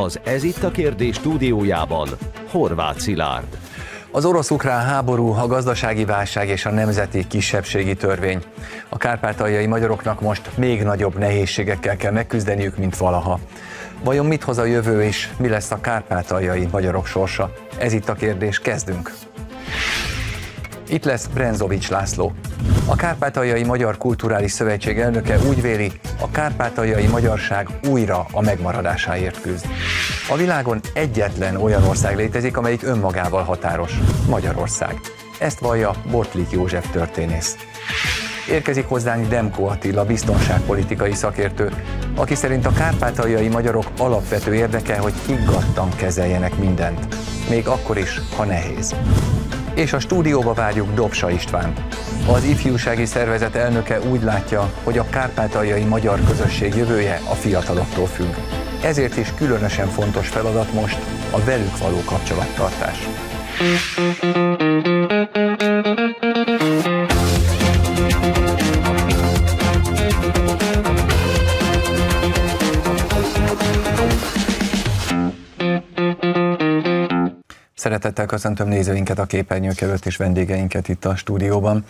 Az Ez itt a kérdés stúdiójában Horváth Szilárd. Az orosz-ukrán háború, a gazdasági válság és a nemzeti kisebbségi törvény. A kárpátaljai magyaroknak most még nagyobb nehézségekkel kell megküzdeniük, mint valaha. Vajon mit hoz a jövő és mi lesz a kárpátaljai magyarok sorsa? Ez itt a kérdés, kezdünk! Itt lesz Brenzovics László. A Kárpátaljai Magyar Kulturális Szövetség elnöke úgy véli, a kárpátaljai magyarság újra a megmaradásáért küzd. A világon egyetlen olyan ország létezik, amelyik önmagával határos. Magyarország. Ezt vallja Botlik József történész. Érkezik hozzánk Demko Attila, biztonságpolitikai szakértő, aki szerint a kárpátaljai magyarok alapvető érdeke, hogy higgadtan kezeljenek mindent. Még akkor is, ha nehéz és a stúdióba várjuk Dobsa István. Az ifjúsági szervezet elnöke úgy látja, hogy a kárpátaljai magyar közösség jövője a fiataloktól függ. Ezért is különösen fontos feladat most a velük való kapcsolattartás. Thank you. Szeretettel köszöntöm nézőinket a képernyők előtt és vendégeinket itt a stúdióban.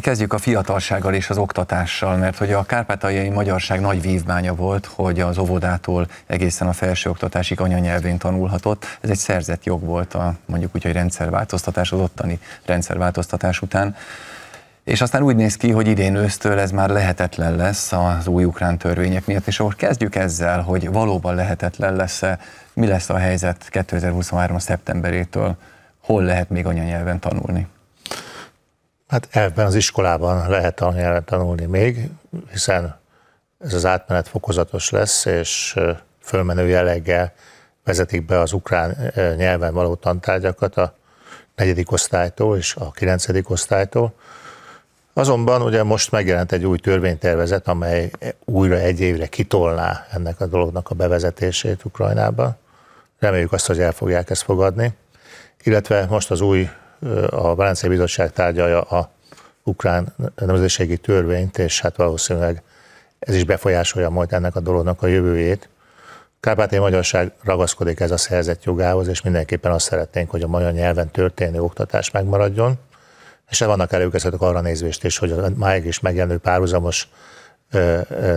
Kezdjük a fiatalsággal és az oktatással, mert hogy a kárpátaljai magyarság nagy vívmánya volt, hogy az óvodától egészen a felsőoktatásig anyanyelvén tanulhatott. Ez egy szerzett jog volt a mondjuk úgy, hogy rendszerváltoztatás, az ottani rendszerváltoztatás után. És aztán úgy néz ki, hogy idén ősztől ez már lehetetlen lesz az új ukrán törvények miatt, és akkor kezdjük ezzel, hogy valóban lehetetlen lesz-e, mi lesz a helyzet 2023. szeptemberétől, hol lehet még anyanyelven tanulni? Hát ebben az iskolában lehet anyanyelven tanulni még, hiszen ez az átmenet fokozatos lesz, és fölmenő jelleggel vezetik be az ukrán nyelven való tantárgyakat a negyedik osztálytól és a kilencedik osztálytól Azonban ugye most megjelent egy új törvénytervezet, amely újra egy évre kitolná ennek a dolognak a bevezetését Ukrajnába. Reméljük azt, hogy el fogják ezt fogadni. Illetve most az új, a Valenciai Bizottság tárgyalja a ukrán nemzetiségi törvényt, és hát valószínűleg ez is befolyásolja majd ennek a dolognak a jövőjét. Kárpátai magyarság ragaszkodik ez a szerzett jogához, és mindenképpen azt szeretnénk, hogy a magyar nyelven történő oktatás megmaradjon se hát vannak előkezhetők arra nézvést is, hogy a máig is megjelenő párhuzamos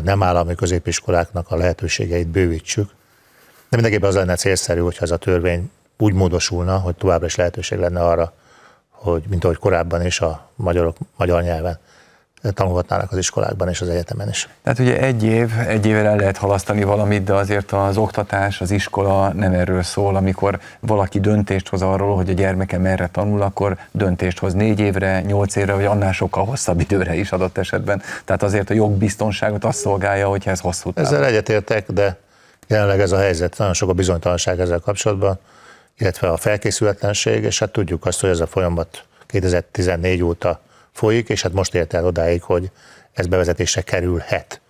nem állami középiskoláknak a lehetőségeit bővítsük. De mindenképpen az lenne célszerű, hogyha ez a törvény úgy módosulna, hogy továbbra is lehetőség lenne arra, hogy mint ahogy korábban is a magyarok, magyar nyelven tanulhatnának az iskolákban és az egyetemen is. Tehát ugye egy év, egy évvel el lehet halasztani valamit, de azért az oktatás, az iskola nem erről szól. Amikor valaki döntést hoz arról, hogy a gyermeke merre tanul, akkor döntést hoz négy évre, nyolc évre, vagy annál sokkal hosszabb időre is adott esetben. Tehát azért a jogbiztonságot azt szolgálja, hogyha ez hosszú távon. Ezzel egyetértek, de jelenleg ez a helyzet, nagyon sok a bizonytalanság ezzel kapcsolatban, illetve a felkészületlenség, és hát tudjuk azt, hogy ez a folyamat 2014 óta folyik, és hát most ért el odáig, hogy ez bevezetése kerülhet.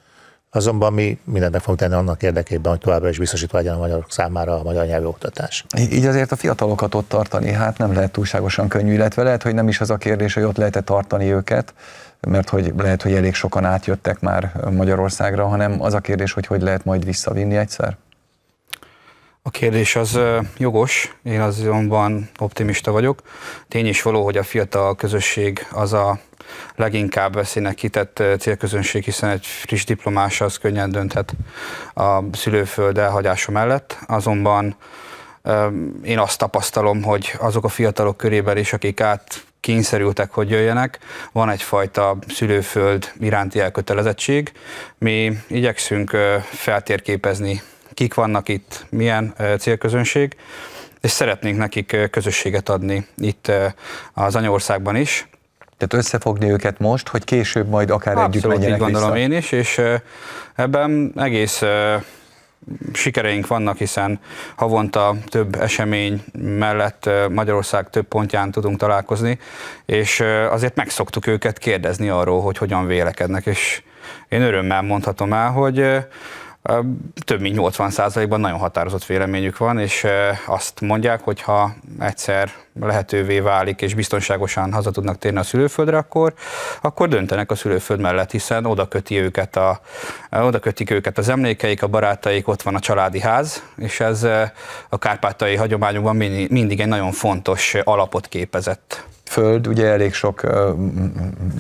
Azonban mi mindent meg fogunk tenni annak érdekében, hogy továbbra is biztosítva legyen a magyarok számára a magyar nyelvű oktatás. Így azért a fiatalokat ott tartani, hát nem lehet túlságosan könnyű, illetve lehet, hogy nem is az a kérdés, hogy ott lehet-e tartani őket, mert hogy lehet, hogy elég sokan átjöttek már Magyarországra, hanem az a kérdés, hogy hogy lehet majd visszavinni egyszer. A kérdés az jogos, én azonban optimista vagyok. Tény is való, hogy a fiatal közösség az a leginkább veszélynek kitett célközönség, hiszen egy friss diplomás az könnyen dönthet a szülőföld elhagyása mellett. Azonban én azt tapasztalom, hogy azok a fiatalok körében is, akik át kényszerültek, hogy jöjjenek, van egyfajta szülőföld iránti elkötelezettség. Mi igyekszünk feltérképezni kik vannak itt, milyen célközönség, és szeretnénk nekik közösséget adni itt az anyaországban is. Tehát összefogni őket most, hogy később majd akár Abszolút, együtt menjenek így gondolom vissza. én is, és ebben egész sikereink vannak, hiszen havonta több esemény mellett Magyarország több pontján tudunk találkozni, és azért megszoktuk őket kérdezni arról, hogy hogyan vélekednek, és én örömmel mondhatom el, hogy több mint 80%-ban nagyon határozott véleményük van, és azt mondják, hogy ha egyszer lehetővé válik, és biztonságosan haza tudnak térni a szülőföldre, akkor, akkor döntenek a szülőföld mellett, hiszen oda, köti őket a, oda kötik őket az emlékeik, a barátaik, ott van a családi ház, és ez eh, a kárpátai hagyományokban mindig egy nagyon fontos alapot képezett föld, ugye elég sok eh,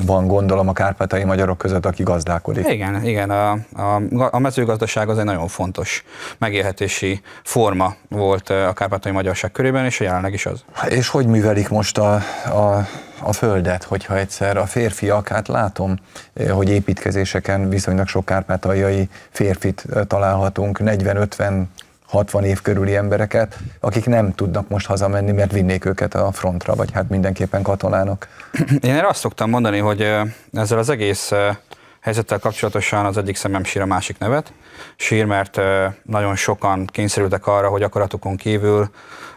van gondolom a kárpátai magyarok között, aki gazdálkodik. Igen, igen, a, a, a mezőgazdaság az egy nagyon fontos megélhetési forma volt eh, a kárpátai magyarság körében, és jelenleg is az és hogy művelik most a, a, a földet, hogyha egyszer a férfiak, hát látom, eh, hogy építkezéseken viszonylag sok kárpátaljai férfit eh, találhatunk, 40-50 60 év körüli embereket, akik nem tudnak most hazamenni, mert vinnék őket a frontra, vagy hát mindenképpen katonának. Én erre azt szoktam mondani, hogy eh, ezzel az egész helyzettel kapcsolatosan az egyik szemem sír a másik nevet, sír, mert nagyon sokan kényszerültek arra, hogy akaratukon kívül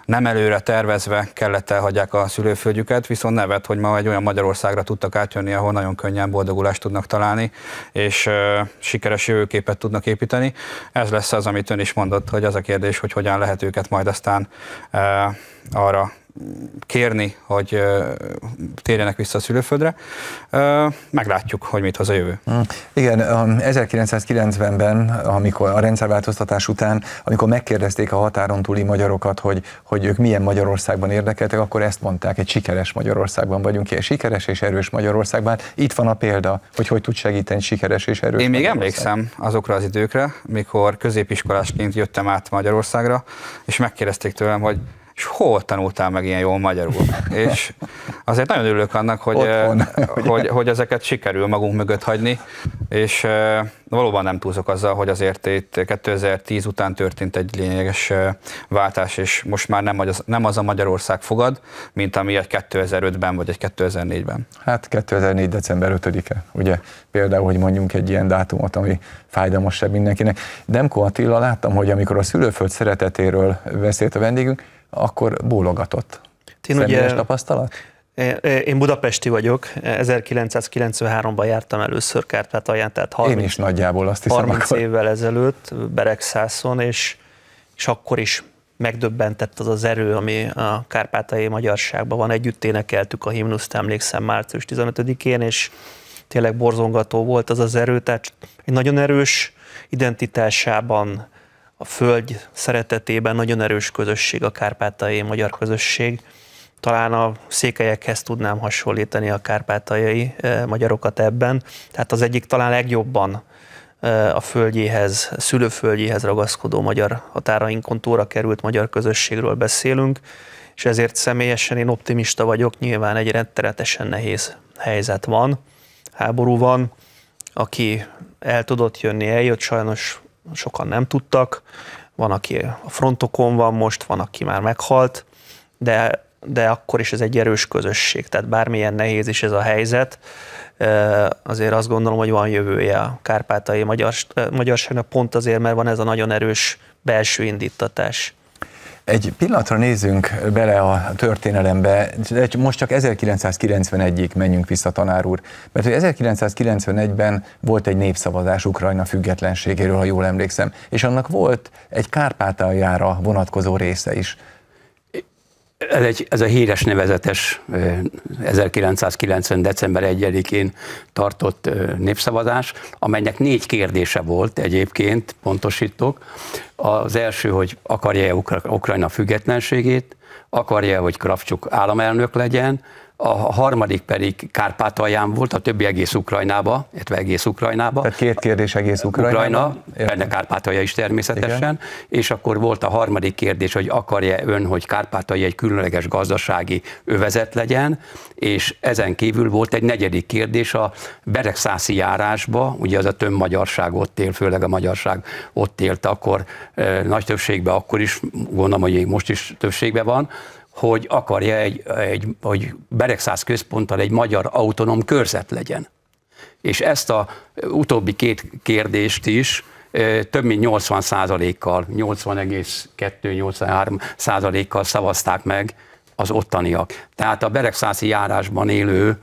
nem előre tervezve kellett elhagyják a szülőföldjüket, viszont nevet, hogy ma egy olyan Magyarországra tudtak átjönni, ahol nagyon könnyen boldogulást tudnak találni, és uh, sikeres jövőképet tudnak építeni. Ez lesz az, amit ön is mondott, hogy az a kérdés, hogy hogyan lehet őket majd aztán uh, arra kérni, hogy térjenek vissza a szülőföldre. Meglátjuk, hogy mit hoz a jövő. Hm. Igen, 1990-ben, amikor a rendszerváltoztatás után, amikor megkérdezték a határon túli magyarokat, hogy, hogy ők milyen Magyarországban érdekeltek, akkor ezt mondták, egy sikeres Magyarországban vagyunk, egy sikeres és erős Magyarországban. Itt van a példa, hogy hogy tud segíteni sikeres és erős Én még emlékszem azokra az időkre, mikor középiskolásként jöttem át Magyarországra, és megkérdezték tőlem, hogy és hol tanultál meg ilyen jól magyarul? és azért nagyon örülök annak, hogy, Otthon, hogy, hogy ezeket sikerül magunk mögött hagyni, és valóban nem túlzok azzal, hogy azért itt 2010 után történt egy lényeges váltás, és most már nem az, nem az a Magyarország fogad, mint ami egy 2005-ben vagy egy 2004-ben. Hát 2004. december 5-e, ugye például, hogy mondjunk egy ilyen dátumot, ami fájdalmasabb mindenkinek. Demko Attila láttam, hogy amikor a szülőföld szeretetéről beszélt a vendégünk, akkor bólogatott. Én ugye, tapasztalat? Én budapesti vagyok, 1993-ban jártam először alján, tehát 30, Én is nagyjából azt hiszem, 30 akkor. évvel ezelőtt Beregszászon, és, és akkor is megdöbbentett az az erő, ami a kárpátai magyarságban van. Együtt énekeltük a himnuszt, emlékszem, március 15-én, és tényleg borzongató volt az az erő, tehát egy nagyon erős identitásában a föld szeretetében nagyon erős közösség, a kárpátaljai magyar közösség. Talán a székelyekhez tudnám hasonlítani a kárpátaljai eh, magyarokat ebben. Tehát az egyik talán legjobban eh, a földjéhez, szülőföldjéhez ragaszkodó magyar határainkon túlra került magyar közösségről beszélünk, és ezért személyesen én optimista vagyok, nyilván egy rendteretesen nehéz helyzet van, háború van, aki el tudott jönni, eljött, sajnos sokan nem tudtak, van, aki a frontokon van most, van, aki már meghalt, de, de akkor is ez egy erős közösség, tehát bármilyen nehéz is ez a helyzet, azért azt gondolom, hogy van jövője a kárpátai magyar, magyarságnak, pont azért, mert van ez a nagyon erős belső indítatás. Egy pillanatra nézzünk bele a történelembe, de most csak 1991-ig menjünk vissza, tanár úr, mert hogy 1991-ben volt egy népszavazás Ukrajna függetlenségéről, ha jól emlékszem, és annak volt egy Kárpátaljára vonatkozó része is. Ez, egy, ez a híres nevezetes 1990. december 1-én tartott népszavazás, amelynek négy kérdése volt egyébként, pontosítok. Az első, hogy akarja-e Ukra- Ukrajna függetlenségét, akarja hogy Kravcsuk államelnök legyen, a harmadik pedig Kárpátalján volt, a többi egész Ukrajnába, illetve egész Ukrajnába. Tehát két kérdés egész Ukrajnába. Ukrajna, benne Kárpátalja is természetesen, Igen. és akkor volt a harmadik kérdés, hogy akarja ön, hogy Kárpátalja egy különleges gazdasági övezet legyen, és ezen kívül volt egy negyedik kérdés a Beregszászi járásba, ugye az a több magyarság ott él, főleg a magyarság ott élt akkor eh, nagy többségben, akkor is, gondolom, hogy most is többségben van, hogy akarja egy, egy hogy Beregszáz központtal egy magyar autonóm körzet legyen. És ezt a utóbbi két kérdést is több mint 80 százalékkal, 80,2-83 százalékkal szavazták meg az ottaniak. Tehát a Beregszázi járásban élő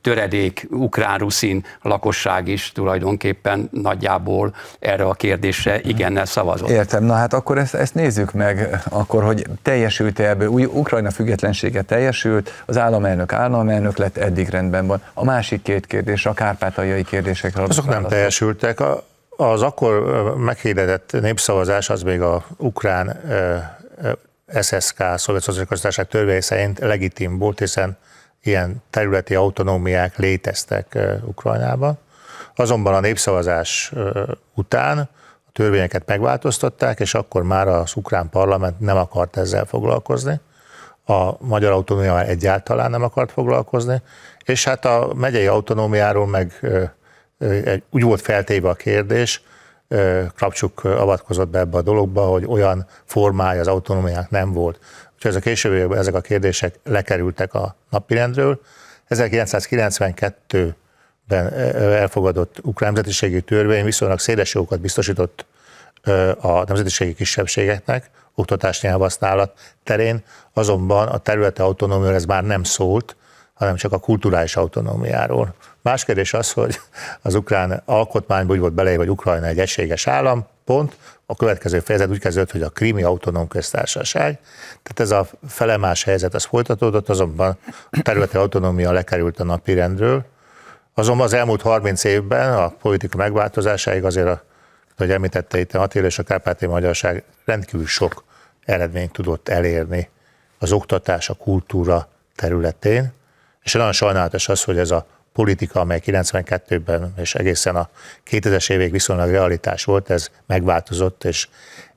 töredék ukrán-ruszin lakosság is tulajdonképpen nagyjából erre a kérdésre igennel szavazott. Értem, na hát akkor ezt, ezt nézzük meg, akkor, hogy teljesült-e ebből, új Ukrajna függetlensége teljesült, az államelnök államelnök lett, eddig rendben van. A másik két kérdés, a kárpátaljai kérdésekre. Azok nem teljesültek, a, az akkor meghirdetett népszavazás az még a ukrán SSK, Szovjet Szociális törvény szerint legitim volt, hiszen ilyen területi autonómiák léteztek Ukrajnában. Azonban a népszavazás után a törvényeket megváltoztatták, és akkor már az ukrán parlament nem akart ezzel foglalkozni. A magyar autonómia egyáltalán nem akart foglalkozni, és hát a megyei autonómiáról meg úgy volt feltéve a kérdés, Krapcsuk avatkozott be ebbe a dologba, hogy olyan formája az autonómiának nem volt, és ez a későbbiekben ezek a kérdések lekerültek a napirendről. 1992-ben elfogadott ukrán nemzetiségi törvény viszonylag széles jogokat biztosított a nemzetiségi kisebbségeknek, oktatás nyelvhasználat terén, azonban a területe autonómiáról ez már nem szólt, hanem csak a kulturális autonómiáról. Más kérdés az, hogy az ukrán alkotmányban úgy volt bele, hogy Ukrajna egy egységes állam, pont, a következő fejezet úgy kezdődött, hogy a krimi autonóm köztársaság. Tehát ez a felemás helyzet az folytatódott, azonban a területi autonómia lekerült a rendről. Azonban az elmúlt 30 évben a politika megváltozásáig azért, a, hogy említette itt a Attila és a Kárpáti Magyarság rendkívül sok eredményt tudott elérni az oktatás, a kultúra területén, és nagyon sajnálatos az, hogy ez a politika, amely 92-ben és egészen a 2000-es évig viszonylag realitás volt, ez megváltozott, és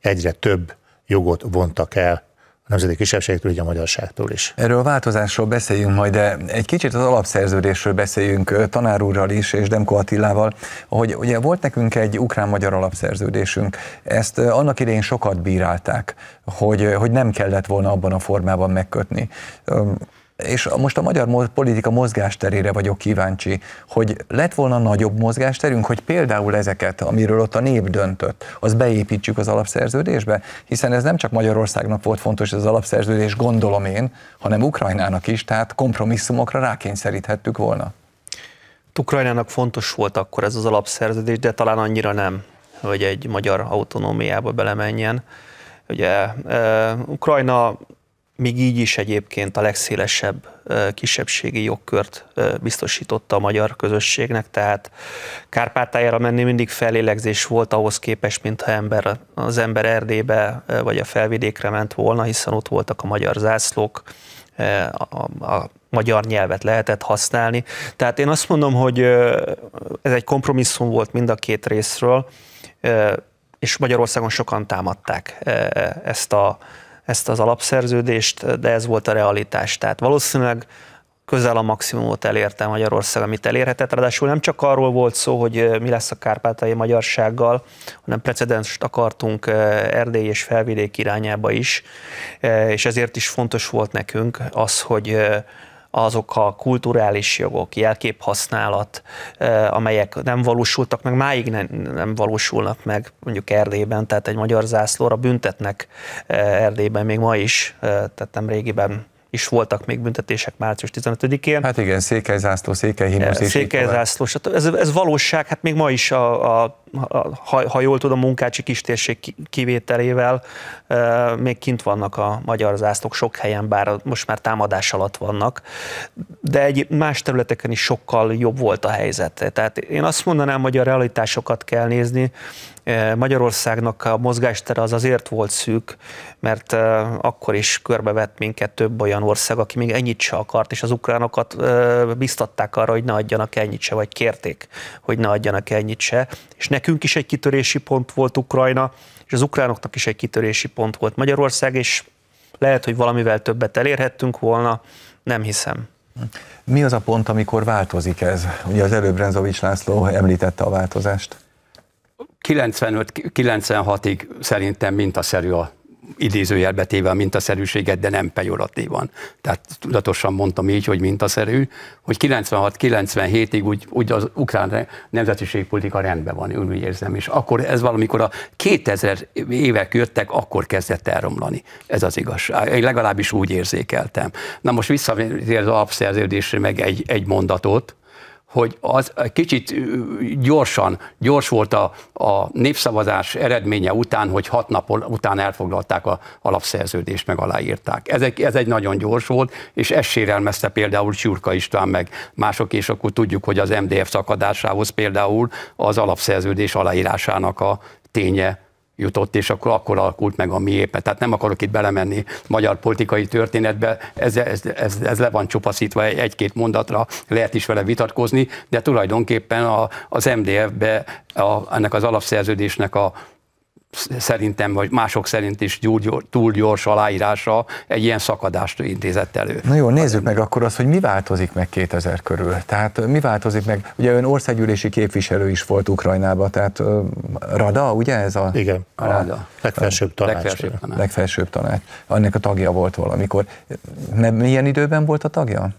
egyre több jogot vontak el a nemzeti kisebbségtől, így a magyarságtól is. Erről a változásról beszéljünk majd, de egy kicsit az alapszerződésről beszéljünk Tanárúrral is, és Demko Attilával, hogy ugye volt nekünk egy ukrán-magyar alapszerződésünk, ezt annak idején sokat bírálták, hogy, hogy nem kellett volna abban a formában megkötni és most a magyar politika mozgásterére vagyok kíváncsi, hogy lett volna nagyobb mozgásterünk, hogy például ezeket, amiről ott a nép döntött, az beépítsük az alapszerződésbe, hiszen ez nem csak Magyarországnak volt fontos ez az alapszerződés, gondolom én, hanem Ukrajnának is, tehát kompromisszumokra rákényszeríthettük volna. Hát Ukrajnának fontos volt akkor ez az alapszerződés, de talán annyira nem, hogy egy magyar autonómiába belemenjen. Ugye uh, Ukrajna még így is egyébként a legszélesebb kisebbségi jogkört biztosította a magyar közösségnek, tehát Kárpátájára menni mindig felélegzés volt ahhoz képest, mintha ember, az ember Erdébe vagy a felvidékre ment volna, hiszen ott voltak a magyar zászlók, a, a magyar nyelvet lehetett használni. Tehát én azt mondom, hogy ez egy kompromisszum volt mind a két részről, és Magyarországon sokan támadták ezt a ezt az alapszerződést, de ez volt a realitás. Tehát valószínűleg közel a maximumot elérte Magyarország, amit elérhetett. Ráadásul nem csak arról volt szó, hogy mi lesz a kárpátai magyarsággal, hanem precedenst akartunk Erdély és felvidék irányába is, és ezért is fontos volt nekünk az, hogy azok a kulturális jogok, jelképhasználat, amelyek nem valósultak meg, máig nem, nem valósulnak meg mondjuk Erdélyben, tehát egy magyar zászlóra büntetnek Erdélyben még ma is, tehát nem régiben és voltak még büntetések március 15-én. Hát igen, székelyzászló, székelyhimnusz Székelyzászló, ez, ez valóság, hát még ma is, a, a, a, ha, ha jól tudom, munkácsi kistérség kivételével e, még kint vannak a magyar zászlók sok helyen, bár most már támadás alatt vannak, de egy más területeken is sokkal jobb volt a helyzet. Tehát én azt mondanám, hogy a realitásokat kell nézni, Eh, Magyarországnak a mozgástere az azért volt szűk, mert eh, akkor is körbevett minket több olyan ország, aki még ennyit se akart, és az ukránokat eh, biztatták arra, hogy ne adjanak ennyit se, vagy kérték, hogy ne adjanak ennyit se. És nekünk is egy kitörési pont volt Ukrajna, és az ukránoknak is egy kitörési pont volt Magyarország, és lehet, hogy valamivel többet elérhettünk volna, nem hiszem. Mi az a pont, amikor változik ez? Ugye az előbb Renzovics László említette a változást. 95-96-ig szerintem mintaszerű a idézőjelbe téve a mintaszerűséget, de nem pejoratívan. Tehát tudatosan mondtam így, hogy mintaszerű, hogy 96-97-ig úgy, úgy az ukrán nemzetiségpolitika rendben van, én úgy érzem, és akkor ez valamikor a 2000 évek jöttek, akkor kezdett elromlani. Ez az igazság. Én legalábbis úgy érzékeltem. Na most visszatér az alapszerződésre meg egy, egy mondatot, hogy az kicsit gyorsan, gyors volt a, a népszavazás eredménye után, hogy hat nap után elfoglalták a alapszerződést, meg aláírták. Ez egy, ez egy nagyon gyors volt, és ez sérelmezte például Csurka István meg mások, és akkor tudjuk, hogy az MDF szakadásához például az alapszerződés aláírásának a ténye jutott, és akkor, akkor alakult meg a mi épe. Tehát nem akarok itt belemenni magyar politikai történetbe, ez, ez, ez, ez le van csupaszítva egy-két mondatra, lehet is vele vitatkozni, de tulajdonképpen a, az MDF-be a, ennek az alapszerződésnek a szerintem, vagy mások szerint is túl gyors, túl gyors aláírása egy ilyen szakadást intézett elő. Na jó, nézzük meg akkor azt, hogy mi változik meg 2000 körül. Tehát mi változik meg? Ugye ön országgyűlési képviselő is volt Ukrajnába, tehát Rada, ugye ez a... Igen, a, Rada. A legfelsőbb tanács. Legfelsőbb tanács. Legfelsőbb tanács. Annak a tagja volt valamikor. Nem, milyen időben volt a tagja?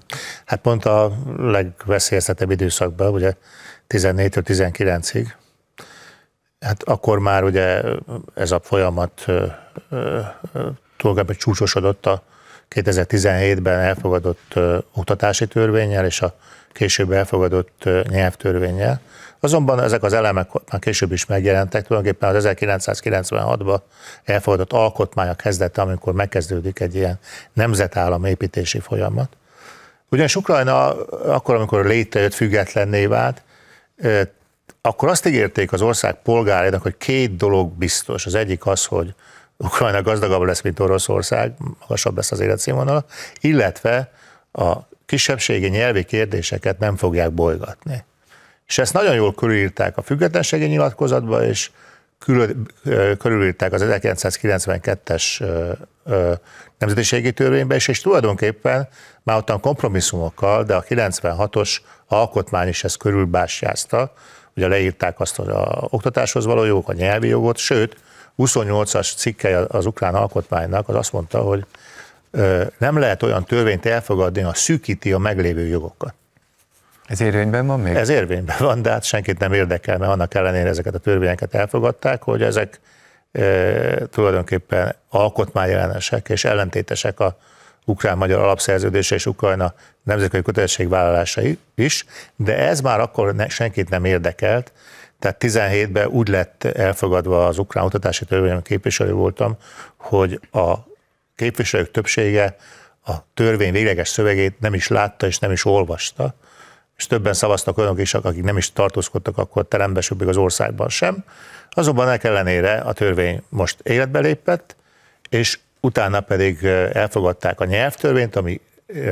Hát pont a legveszélyeztetebb időszakban, ugye 14-19-ig hát akkor már ugye ez a folyamat tulajdonképpen csúcsosodott a 2017-ben elfogadott oktatási törvényel és a később elfogadott nyelvtörvényel. Azonban ezek az elemek már később is megjelentek, tulajdonképpen az 1996-ban elfogadott alkotmánya kezdete, amikor megkezdődik egy ilyen nemzetállam építési folyamat. Ugyanis Ukrajna akkor, amikor létrejött függetlenné vált, akkor azt ígérték az ország polgárainak, hogy két dolog biztos. Az egyik az, hogy Ukrajna gazdagabb lesz, mint Oroszország, magasabb lesz az életszínvonala, illetve a kisebbségi nyelvi kérdéseket nem fogják bolygatni. És ezt nagyon jól körülírták a függetlenségi nyilatkozatba, és külön, körülírták az 1992-es nemzetiségi törvénybe és és tulajdonképpen már ottan kompromisszumokkal, de a 96-os alkotmány is ezt körülbásjázta, ugye leírták azt az a oktatáshoz való jogok, a nyelvi jogot, sőt, 28-as cikke az ukrán alkotmánynak az azt mondta, hogy nem lehet olyan törvényt elfogadni, ha szűkíti a meglévő jogokat. Ez érvényben van még? Ez érvényben van, de hát senkit nem érdekel, mert annak ellenére ezeket a törvényeket elfogadták, hogy ezek e, tulajdonképpen alkotmányjelenesek és ellentétesek a ukrán-magyar alapszerződése és Ukrajna nemzetközi kötelezettségvállalása is, de ez már akkor ne, senkit nem érdekelt, tehát 17-ben úgy lett elfogadva az ukrán utatási törvényen képviselő voltam, hogy a képviselők többsége a törvény végleges szövegét nem is látta és nem is olvasta, és többen szavaztak olyanok is, akik nem is tartózkodtak akkor terembe, még az országban sem. Azonban ennek ellenére a törvény most életbe lépett, és utána pedig elfogadták a nyelvtörvényt, ami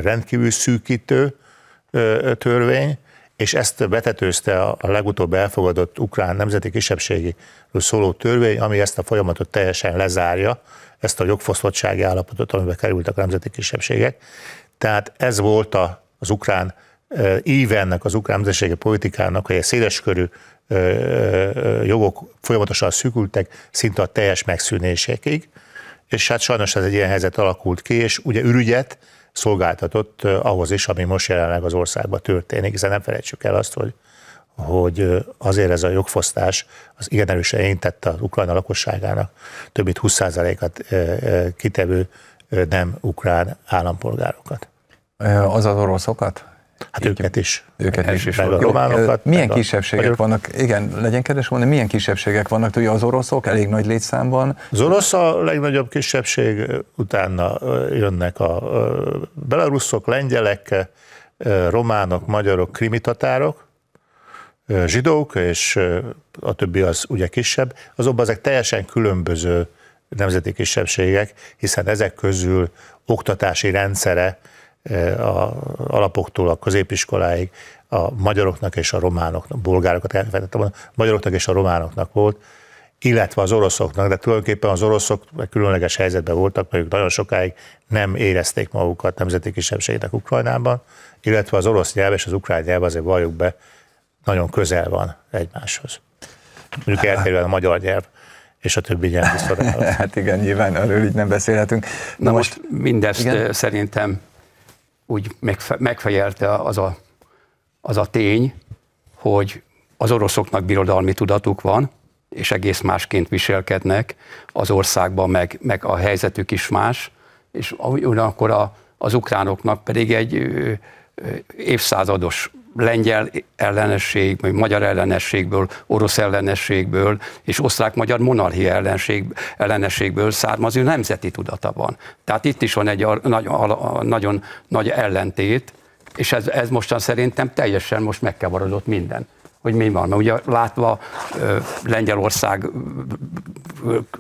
rendkívül szűkítő törvény, és ezt betetőzte a legutóbb elfogadott ukrán nemzeti kisebbségi szóló törvény, ami ezt a folyamatot teljesen lezárja, ezt a jogfosztottsági állapotot, amiben kerültek a nemzeti kisebbségek. Tehát ez volt a, az ukrán ívennek, az ukrán nemzetiségi politikának, hogy a széleskörű jogok folyamatosan szűkültek, szinte a teljes megszűnésekig és hát sajnos ez egy ilyen helyzet alakult ki, és ugye ürügyet szolgáltatott ahhoz is, ami most jelenleg az országban történik, hiszen nem felejtsük el azt, hogy hogy azért ez a jogfosztás az igen erősen érintette az ukrajna lakosságának több mint 20%-at kitevő nem ukrán állampolgárokat. Az az oroszokat? Hát Így, őket is. Őket is. is a románokat. Milyen kisebbségek a... vannak? Igen, legyen kedves mondani, milyen kisebbségek vannak? Ugye az oroszok elég nagy létszámban. Az orosz a legnagyobb kisebbség, utána jönnek a belaruszok, lengyelek, románok, magyarok, krimitatárok, zsidók, és a többi az ugye kisebb. Azonban ezek teljesen különböző nemzeti kisebbségek, hiszen ezek közül oktatási rendszere E, a alapoktól a középiskoláig a magyaroknak és a románoknak, bulgárokat elfelejtettem, a magyaroknak és a románoknak volt, illetve az oroszoknak, de tulajdonképpen az oroszok különleges helyzetben voltak, mert ők nagyon sokáig nem érezték magukat nemzeti kisebbségnek Ukrajnában, illetve az orosz nyelv és az ukrán nyelv azért valljuk be, nagyon közel van egymáshoz. Mondjuk eltérően a magyar nyelv és a többi nyelv Hát igen, nyilván erről így nem beszélhetünk. Na, Na most, most mindezt igen? szerintem úgy megfejelte az a, az a tény, hogy az oroszoknak birodalmi tudatuk van, és egész másként viselkednek az országban, meg, meg a helyzetük is más, és ugyanakkor a, az ukránoknak pedig egy évszázados lengyel ellenesség, vagy magyar ellenességből, orosz ellenességből és osztrák-magyar monarchia ellenség, ellenességből származó nemzeti tudata van. Tehát itt is van egy a, nagy, a, a, nagyon nagy ellentét, és ez, ez mostan szerintem teljesen most megkevarodott minden hogy mi van. Mert ugye látva Lengyelország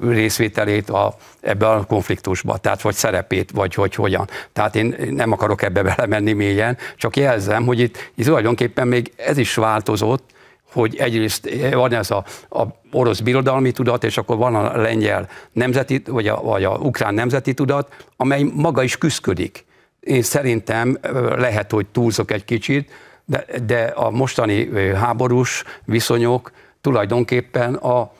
részvételét a, ebbe a konfliktusba, tehát vagy szerepét, vagy hogy hogyan. Tehát én nem akarok ebbe belemenni mélyen, csak jelzem, hogy itt, itt tulajdonképpen még ez is változott, hogy egyrészt eh, van ez a, a orosz birodalmi tudat, és akkor van a lengyel nemzeti, vagy a, vagy a ukrán nemzeti tudat, amely maga is küzdködik. Én szerintem lehet, hogy túlzok egy kicsit, de, de a mostani háborús viszonyok tulajdonképpen a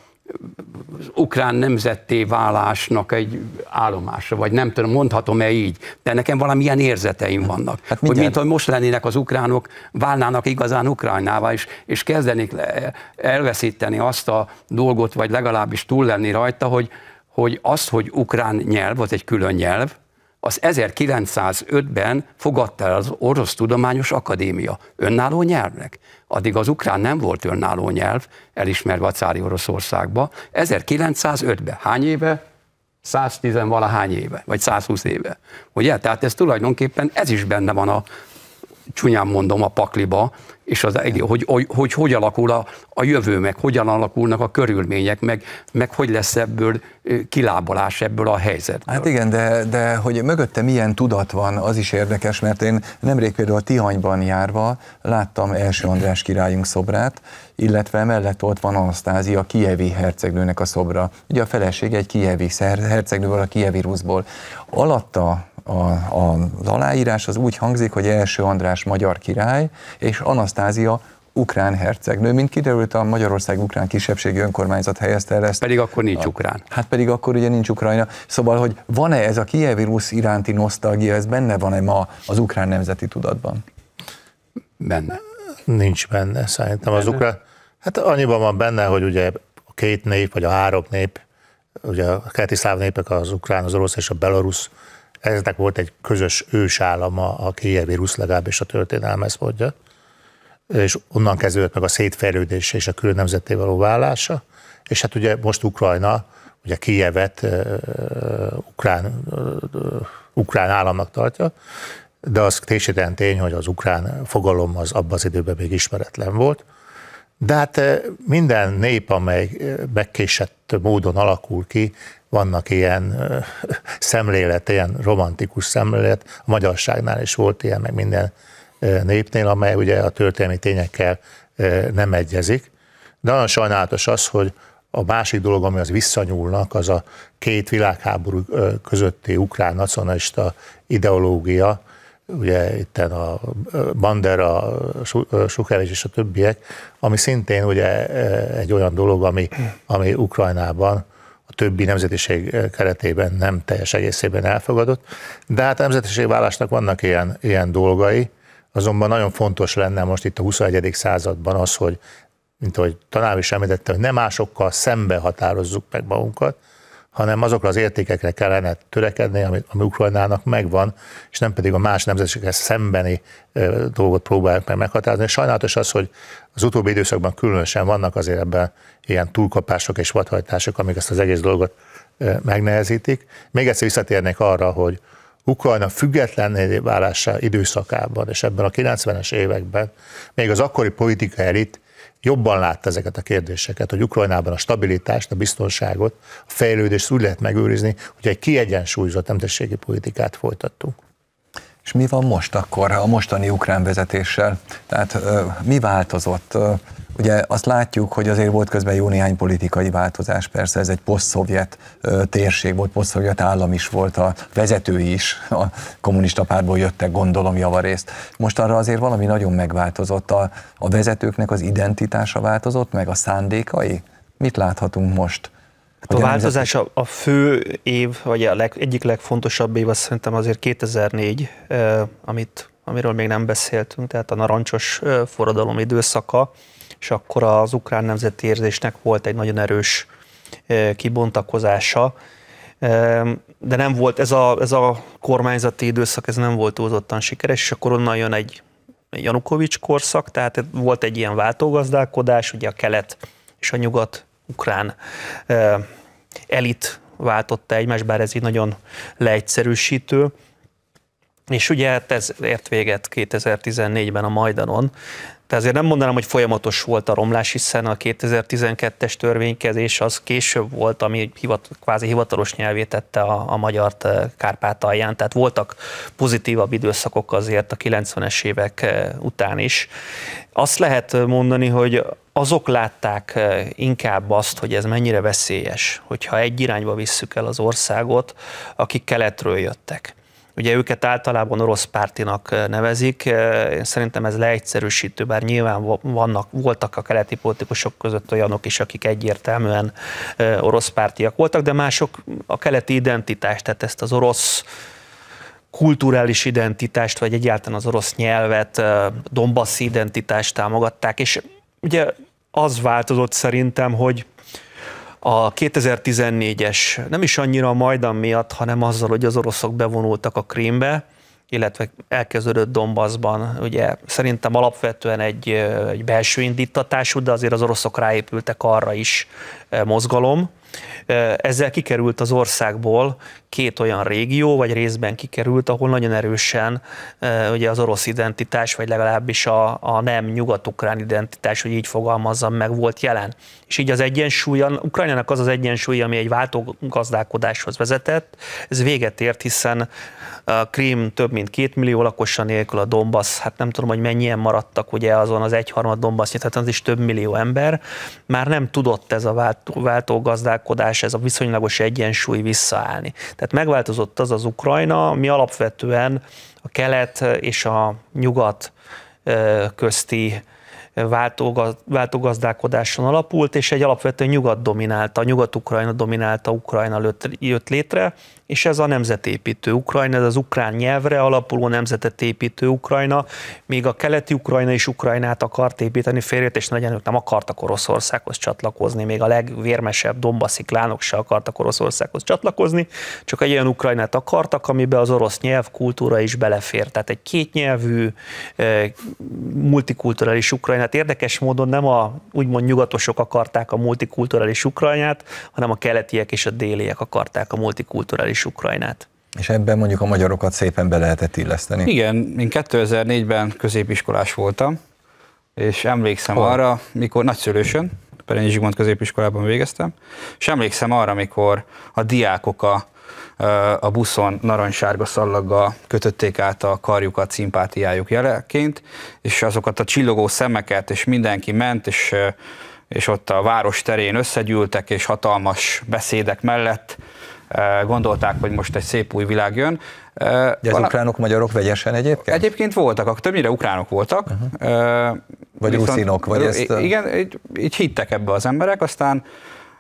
az ukrán nemzetté válásnak egy állomása, vagy nem tudom, mondhatom-e így, de nekem valamilyen érzeteim hát vannak. Hát hogy mint hogy most lennének az ukránok, válnának igazán Ukrajnává, is és kezdenék le, elveszíteni azt a dolgot, vagy legalábbis túl lenni rajta, hogy, hogy az, hogy ukrán nyelv, az egy külön nyelv, az 1905-ben fogadta el az Orosz Tudományos Akadémia önálló nyelvnek. Addig az ukrán nem volt önálló nyelv, elismerve a cári Oroszországba. 1905-ben, hány éve? 110 valahány éve, vagy 120 éve. Ugye? Tehát ez tulajdonképpen, ez is benne van a, csúnyán mondom, a pakliba, és az, hogy, hogy, hogy hogy alakul a, a jövő, meg hogyan alakulnak a körülmények, meg, meg hogy lesz ebből kilábalás ebből a helyzetből. Hát igen, de, de hogy mögötte milyen tudat van, az is érdekes, mert én nemrég például Tihanyban járva láttam első András királyunk szobrát, illetve mellett ott van Anasztázia, kievi hercegnőnek a szobra. Ugye a felesége egy kievi hercegnő, a kievi ruszból. Alatta a, a, az aláírás az úgy hangzik, hogy első András magyar király, és Anasztázia ukrán hercegnő. Mint kiderült, a Magyarország ukrán kisebbségi önkormányzat helyezte el ezt. Pedig akkor nincs a, ukrán. Hát pedig akkor ugye nincs Ukrajna. Szóval, hogy van-e ez a kievi rusz iránti nosztalgia, ez benne van-e ma az ukrán nemzeti tudatban? Benne. Nincs benne, szerintem az ukrán. Hát annyiban van benne, hogy ugye a két nép, vagy a három nép, ugye a keleti szláv népek, az ukrán, az orosz és a belorusz, ezeknek volt egy közös ősállama, a kijevi rusz legalábbis a történelme ezt mondja, és onnan kezdődött meg a szétfejlődés és a külön nemzeté való válása, és hát ugye most Ukrajna, ugye Kijevet ukrán, ukrán államnak tartja, de az tényleg tény, hogy az ukrán fogalom az abban az időben még ismeretlen volt, de hát eh, minden nép, amely eh, megkésett módon alakul ki, vannak ilyen eh, szemlélet, ilyen romantikus szemlélet, a magyarságnál is volt ilyen, meg minden népnél, amely ugye a történelmi tényekkel nem egyezik. De nagyon sajnálatos az, hogy a másik dolog, ami az visszanyúlnak, az a két világháború közötti ukrán nacionalista ideológia, ugye itten a Bandera, Sukelis és a többiek, ami szintén ugye egy olyan dolog, ami, ami Ukrajnában a többi nemzetiség keretében nem teljes egészében elfogadott, de hát a nemzetiségvállásnak vannak ilyen, ilyen dolgai, azonban nagyon fontos lenne most itt a 21. században az, hogy mint ahogy tanár is említette, hogy nem másokkal szembe határozzuk meg magunkat, hanem azokra az értékekre kellene törekedni, ami, ami Ukrajnának megvan, és nem pedig a más nemzetségekkel szembeni dolgot próbálják meg meghatározni. Sajnálatos az, hogy az utóbbi időszakban különösen vannak azért ebben ilyen túlkapások és vadhajtások, amik ezt az egész dolgot megnehezítik. Még egyszer visszatérnék arra, hogy Ukrajna független válása időszakában, és ebben a 90-es években még az akkori politika elit jobban látta ezeket a kérdéseket, hogy Ukrajnában a stabilitást, a biztonságot, a fejlődést úgy lehet megőrizni, hogy egy kiegyensúlyozott nemzetségi politikát folytattunk. És mi van most akkor a mostani ukrán vezetéssel? Tehát mi változott? Ugye azt látjuk, hogy azért volt közben jó néhány politikai változás, persze ez egy posztszovjet térség volt, posztszovjet állam is volt, a vezetői is a kommunista pártból jöttek, gondolom javarészt. Most arra azért valami nagyon megváltozott, a, a vezetőknek az identitása változott, meg a szándékai? Mit láthatunk most? Hát a, változás a, a fő év, vagy a leg, egyik legfontosabb év, az szerintem azért 2004, eh, amit, amiről még nem beszéltünk, tehát a narancsos eh, forradalom időszaka, és akkor az ukrán nemzeti érzésnek volt egy nagyon erős eh, kibontakozása, eh, de nem volt ez a, ez a kormányzati időszak, ez nem volt túlzottan sikeres, és akkor onnan jön egy Janukovics korszak, tehát volt egy ilyen váltógazdálkodás, ugye a kelet és a nyugat ukrán elit váltotta egymás, bár ez így nagyon leegyszerűsítő. És ugye hát ez ért véget 2014-ben a Majdanon, de azért nem mondanám, hogy folyamatos volt a romlás, hiszen a 2012-es törvénykezés az később volt, ami hivat, kvázi hivatalos nyelvé tette a, a magyar eh, Kárpátalján, tehát voltak pozitívabb időszakok azért a 90-es évek eh, után is. Azt lehet eh, mondani, hogy azok látták inkább azt, hogy ez mennyire veszélyes, hogyha egy irányba visszük el az országot, akik keletről jöttek. Ugye őket általában orosz pártinak eh, nevezik, eh, én szerintem ez leegyszerűsítő, bár nyilván vannak, voltak a keleti politikusok között olyanok is, akik egyértelműen eh, orosz pártiak voltak, de mások a keleti identitást, tehát ezt az orosz kulturális identitást, vagy egyáltalán az orosz nyelvet, dombaszi identitást támogatták, és ugye az változott szerintem, hogy a 2014-es, nem is annyira a Majdan miatt, hanem azzal, hogy az oroszok bevonultak a Krímbe, illetve elkezdődött Donbassban. Ugye szerintem alapvetően egy, egy belső indítatású, de azért az oroszok ráépültek arra is mozgalom. Ezzel kikerült az országból két olyan régió, vagy részben kikerült, ahol nagyon erősen ugye az orosz identitás, vagy legalábbis a, a nem nyugat-ukrán identitás, hogy így fogalmazzam meg, volt jelen. És így az egyensúly, Ukrajnának az az egyensúly, ami egy váltó gazdálkodáshoz vezetett, ez véget ért, hiszen a Krím több mint két millió lakosa nélkül a Donbass, hát nem tudom, hogy mennyien maradtak ugye azon az egyharmad Donbass, tehát az is több millió ember, már nem tudott ez a váltó, váltó gazdálkodás, ez a viszonylagos egyensúly visszaállni. Tehát megváltozott az az Ukrajna, ami alapvetően a kelet és a nyugat közti váltogazdálkodáson alapult, és egy alapvetően nyugat dominálta, nyugat-ukrajna dominálta Ukrajna jött létre, és ez a nemzetépítő Ukrajna, ez az ukrán nyelvre alapuló nemzetet építő Ukrajna, még a keleti Ukrajna is Ukrajnát akart építeni férjét, és nagyon ők nem akartak Oroszországhoz csatlakozni, még a legvérmesebb dombasziklánok se akartak Oroszországhoz csatlakozni, csak egy olyan Ukrajnát akartak, amiben az orosz nyelv, kultúra is belefér. Tehát egy kétnyelvű, eh, multikulturális Ukrajnát. Érdekes módon nem a úgymond nyugatosok akarták a multikulturális Ukrajnát, hanem a keletiek és a déliek akarták a multikulturális és Ukrajnát. És ebben mondjuk a magyarokat szépen be lehetett illeszteni. Igen, én 2004-ben középiskolás voltam, és emlékszem Hol? arra, mikor nagyszülősön, Perényi Zsigmond középiskolában végeztem, és emlékszem arra, mikor a diákok a, a buszon narancssárga szallaggal kötötték át a karjukat szimpátiájuk jeleként, és azokat a csillogó szemeket, és mindenki ment, és és ott a város terén összegyűltek, és hatalmas beszédek mellett Eh, gondolták, hogy most egy szép új világ jön. Eh, De az Van, ukránok, magyarok vegyesen egyébként? Egyébként voltak, akkor többnyire ukránok voltak. Uh-huh. Eh, vagy viszont, ruszinok? Vagy ezt... Igen, így, így hittek ebbe az emberek, aztán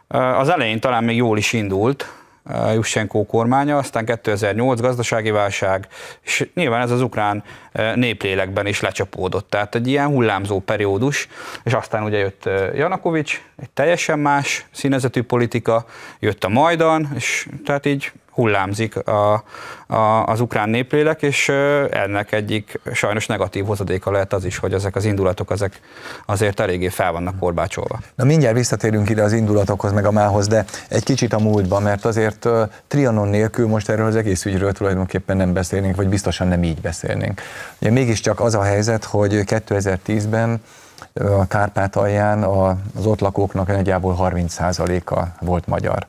az elején talán még jól is indult, Jussenkó kormánya, aztán 2008 gazdasági válság, és nyilván ez az ukrán e, néplélekben is lecsapódott. Tehát egy ilyen hullámzó periódus, és aztán ugye jött e, Janakovics, egy teljesen más színezetű politika, jött a Majdan, és tehát így hullámzik a, a, az ukrán néplélek, és ennek egyik sajnos negatív hozadéka lehet az is, hogy ezek az indulatok ezek azért eléggé fel vannak korbácsolva. Na mindjárt visszatérünk ide az indulatokhoz, meg a mához, de egy kicsit a múltba, mert azért Trianon nélkül most erről az egész ügyről tulajdonképpen nem beszélnénk, vagy biztosan nem így beszélnénk. Ugye mégiscsak az a helyzet, hogy 2010-ben a Kárpátalján az ott lakóknak nagyjából 30%-a volt magyar.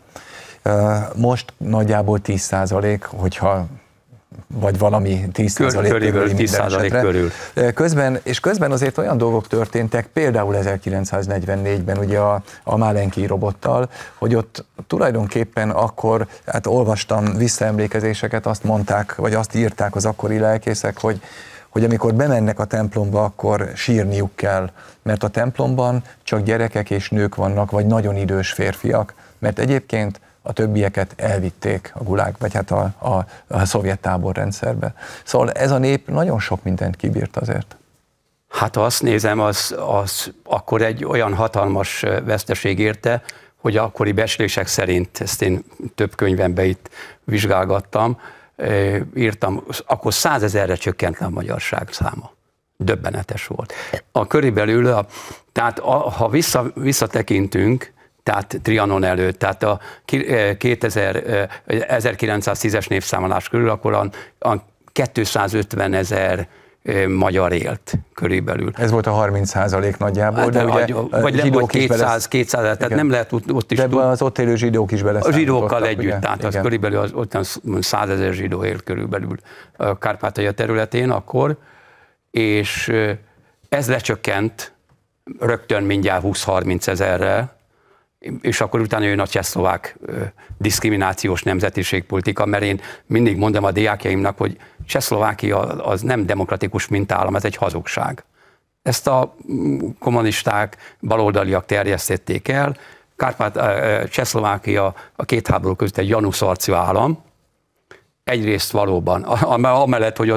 Most nagyjából 10 százalék, hogyha vagy valami 10 százalék körül, 10 körül. Közben, és közben azért olyan dolgok történtek, például 1944-ben ugye a, a Málenki robottal, hogy ott tulajdonképpen akkor, hát olvastam visszaemlékezéseket, azt mondták, vagy azt írták az akkori lelkészek, hogy hogy amikor bemennek a templomba, akkor sírniuk kell, mert a templomban csak gyerekek és nők vannak, vagy nagyon idős férfiak, mert egyébként a többieket elvitték a gulák, vagy hát a, a, a szovjet táborrendszerbe. Szóval ez a nép nagyon sok mindent kibírt azért. Hát ha azt nézem, az, az akkor egy olyan hatalmas veszteség érte, hogy akkori beszélések szerint, ezt én több könyvembe itt vizsgálgattam, írtam, akkor százezerre csökkent le a magyarság száma. Döbbenetes volt. A körülbelül, a, tehát a, ha vissza, visszatekintünk, tehát Trianon előtt, tehát a 2000, 1910-es névszámolás körül, akkor a, a 250 ezer eh, magyar élt körülbelül. Ez volt a 30 százalék nagyjából, hát, de ugye vagy nem vagy 200, belesz... 200, tehát igen. nem lehet ott, is. De ebben az ott élő zsidók is bele. A zsidókkal együtt, ugye? tehát igen. az körülbelül az, ott 100 ezer zsidó élt körülbelül a Kárpátalja területén akkor, és eh, ez lecsökkent rögtön mindjárt 20-30 ezerrel, és akkor utána jön a csehszlovák diszkriminációs nemzetiségpolitika, mert én mindig mondom a diákjaimnak, hogy Csehszlovákia az nem demokratikus mintállam, ez egy hazugság. Ezt a mm, kommunisták, baloldaliak terjesztették el, Kárpát, Csehszlovákia a két háború között egy arcú állam, egyrészt valóban, amellett, hogy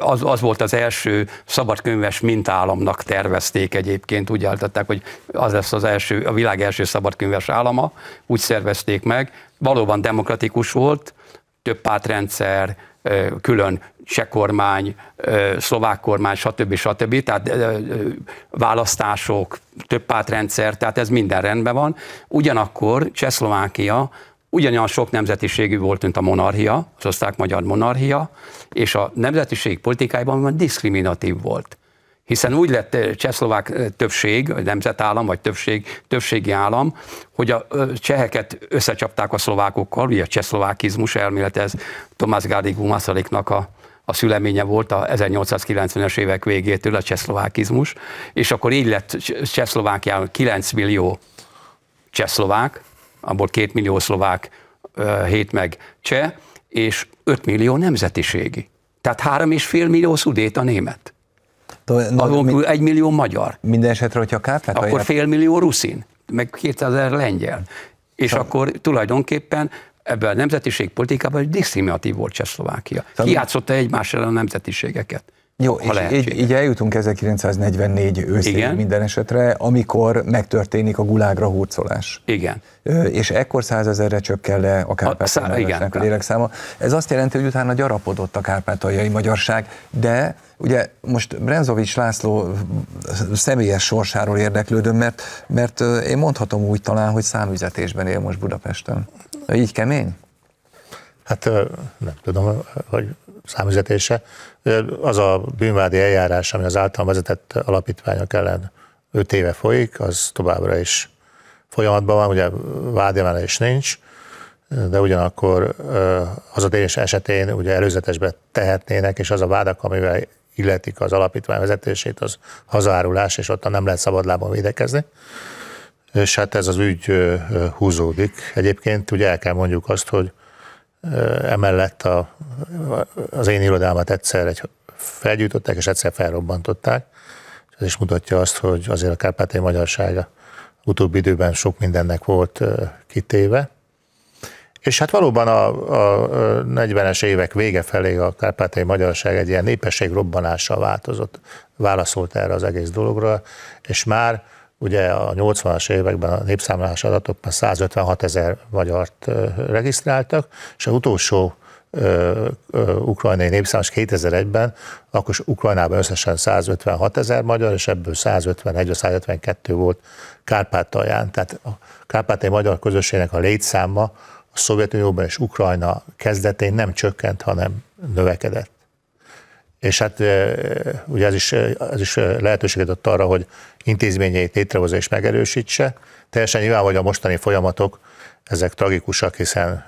az, az volt az első szabadkönyves mintállamnak tervezték egyébként, úgy álltatták, hogy az lesz az első, a világ első szabadkönyves állama, úgy szervezték meg, valóban demokratikus volt, több pártrendszer, külön cseh kormány, szlovák kormány, stb. stb. Tehát választások, több pártrendszer, tehát ez minden rendben van. Ugyanakkor Csehszlovákia ugyanolyan sok nemzetiségű volt, mint a monarchia, az osztrák-magyar monarchia, és a nemzetiség politikájában már diszkriminatív volt. Hiszen úgy lett eh, csehszlovák eh, többség, nemzetállam vagy többség, többségi állam, hogy a eh, cseheket összecsapták a szlovákokkal, ugye a csehszlovákizmus elmélet, ez Tomás Gárdig Humaszaliknak a, a szüleménye volt a 1890-es évek végétől a csehszlovákizmus, és akkor így lett Csehszlovákiában 9 millió csehszlovák, abból két millió szlovák, hét meg cseh, és 5 millió nemzetiségi. Tehát három és fél millió szudét a német. Azon egy millió magyar. Minden esetre, hogyha Kárpát... Akkor fél millió ruszin, meg 2000 lengyel. És szóval. akkor tulajdonképpen ebben a nemzetiségpolitikában egy diszkriminatív volt Csehszlovákia. Szóval. Kiátszotta egymás ellen a nemzetiségeket. Jó, ha és így, így eljutunk 1944 őszéig Igen. minden esetre, amikor megtörténik a gulágra hurcolás. Igen. Ö, és ekkor százezerre csökken le a kárpátaljainak a lélekszáma. Ez azt jelenti, hogy utána gyarapodott a kárpátaljai magyarság, de Ugye most Brenzovics László személyes sorsáról érdeklődöm, mert, mert én mondhatom úgy talán, hogy számüzetésben él most Budapesten. Így kemény? Hát nem tudom, hogy számüzetése. Az a bűnvádi eljárás, ami az általam vezetett alapítványok ellen 5 éve folyik, az továbbra is folyamatban van, ugye vádemelés nincs, de ugyanakkor az a tényes esetén ugye előzetesbe tehetnének, és az a vádak, amivel illetik az alapítvány vezetését, az hazárulás, és ott nem lehet szabadlábon védekezni. És hát ez az ügy húzódik. Egyébként ugye el kell mondjuk azt, hogy emellett a, az én irodámat egyszer egy felgyújtották, és egyszer felrobbantották. És ez is mutatja azt, hogy azért a kárpátai magyarsága utóbbi időben sok mindennek volt kitéve. És hát valóban a, a 40-es évek vége felé a kárpátai magyarság egy ilyen népesség robbanással változott, válaszolt erre az egész dologra, és már Ugye a 80-as években a népszámlálás adatokban 156 ezer magyart regisztráltak, és az utolsó ukrajnai népszámlás 2001-ben, akkor Ukrajnában összesen 156 ezer magyar, és ebből 151 vagy 152 volt Kárpátalján. Tehát a kárpátai magyar közösségnek a létszáma a Szovjetunióban és Ukrajna kezdetén nem csökkent, hanem növekedett és hát ugye ez is, ez is lehetőséget adta arra, hogy intézményeit létrehozza és megerősítse. Teljesen nyilván, hogy a mostani folyamatok ezek tragikusak, hiszen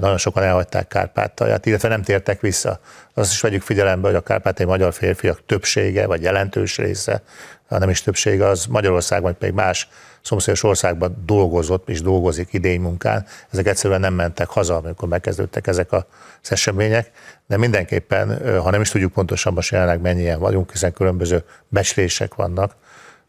nagyon sokan elhagyták Kárpátalját, illetve nem tértek vissza. Azt is vegyük figyelembe, hogy a kárpátai magyar férfiak többsége, vagy jelentős része, ha nem is többsége, az Magyarországon, vagy pedig más szomszédos országban dolgozott és dolgozik idény munkán. Ezek egyszerűen nem mentek haza, amikor megkezdődtek ezek az események, de mindenképpen, ha nem is tudjuk pontosan most jelenleg mennyien vagyunk, hiszen különböző becslések vannak,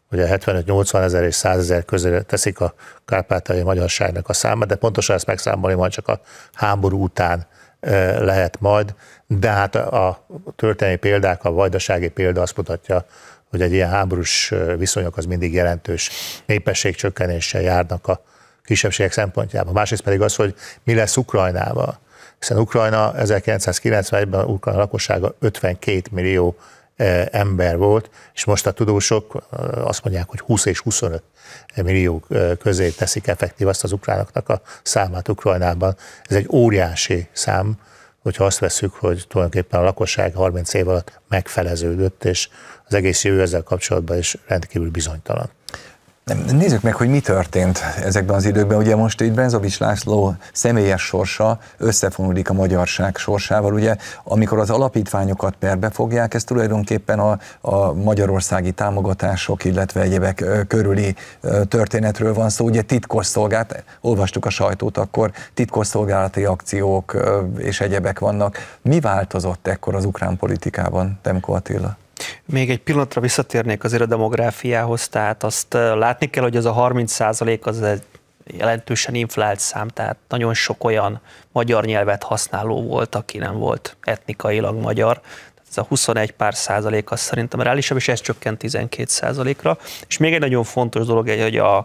hogy a 75-80 ezer és 100 ezer közül teszik a kárpátai magyarságnak a számát, de pontosan ezt megszámolni majd csak a háború után lehet majd, de hát a történelmi példák, a vajdasági példa azt mutatja, hogy egy ilyen háborús viszonyok az mindig jelentős népességcsökkenéssel járnak a kisebbségek szempontjában. Másrészt pedig az, hogy mi lesz Ukrajnával. Hiszen Ukrajna 1991-ben Ukrajna lakossága 52 millió ember volt, és most a tudósok azt mondják, hogy 20 és 25 millió közé teszik effektív azt az ukránoknak a számát Ukrajnában. Ez egy óriási szám, hogyha azt veszük, hogy tulajdonképpen a lakosság 30 év alatt megfeleződött, és az egész jövő ezzel kapcsolatban is rendkívül bizonytalan. Nézzük meg, hogy mi történt ezekben az időkben. Ugye most itt Benzovics László személyes sorsa összefonódik a magyarság sorsával. Ugye amikor az alapítványokat perbe fogják, ez tulajdonképpen a, a magyarországi támogatások, illetve egyebek körüli történetről van szó. Ugye titkosszolgált, olvastuk a sajtót akkor, titkosszolgálati akciók és egyebek vannak. Mi változott ekkor az ukrán politikában, Demko Attila? Még egy pillanatra visszatérnék azért a demográfiához, tehát azt látni kell, hogy az a 30 százalék az egy jelentősen inflált szám, tehát nagyon sok olyan magyar nyelvet használó volt, aki nem volt etnikailag magyar. Ez a 21 pár százalék az szerintem reálisabb, és ez csökkent 12 százalékra. És még egy nagyon fontos dolog, hogy a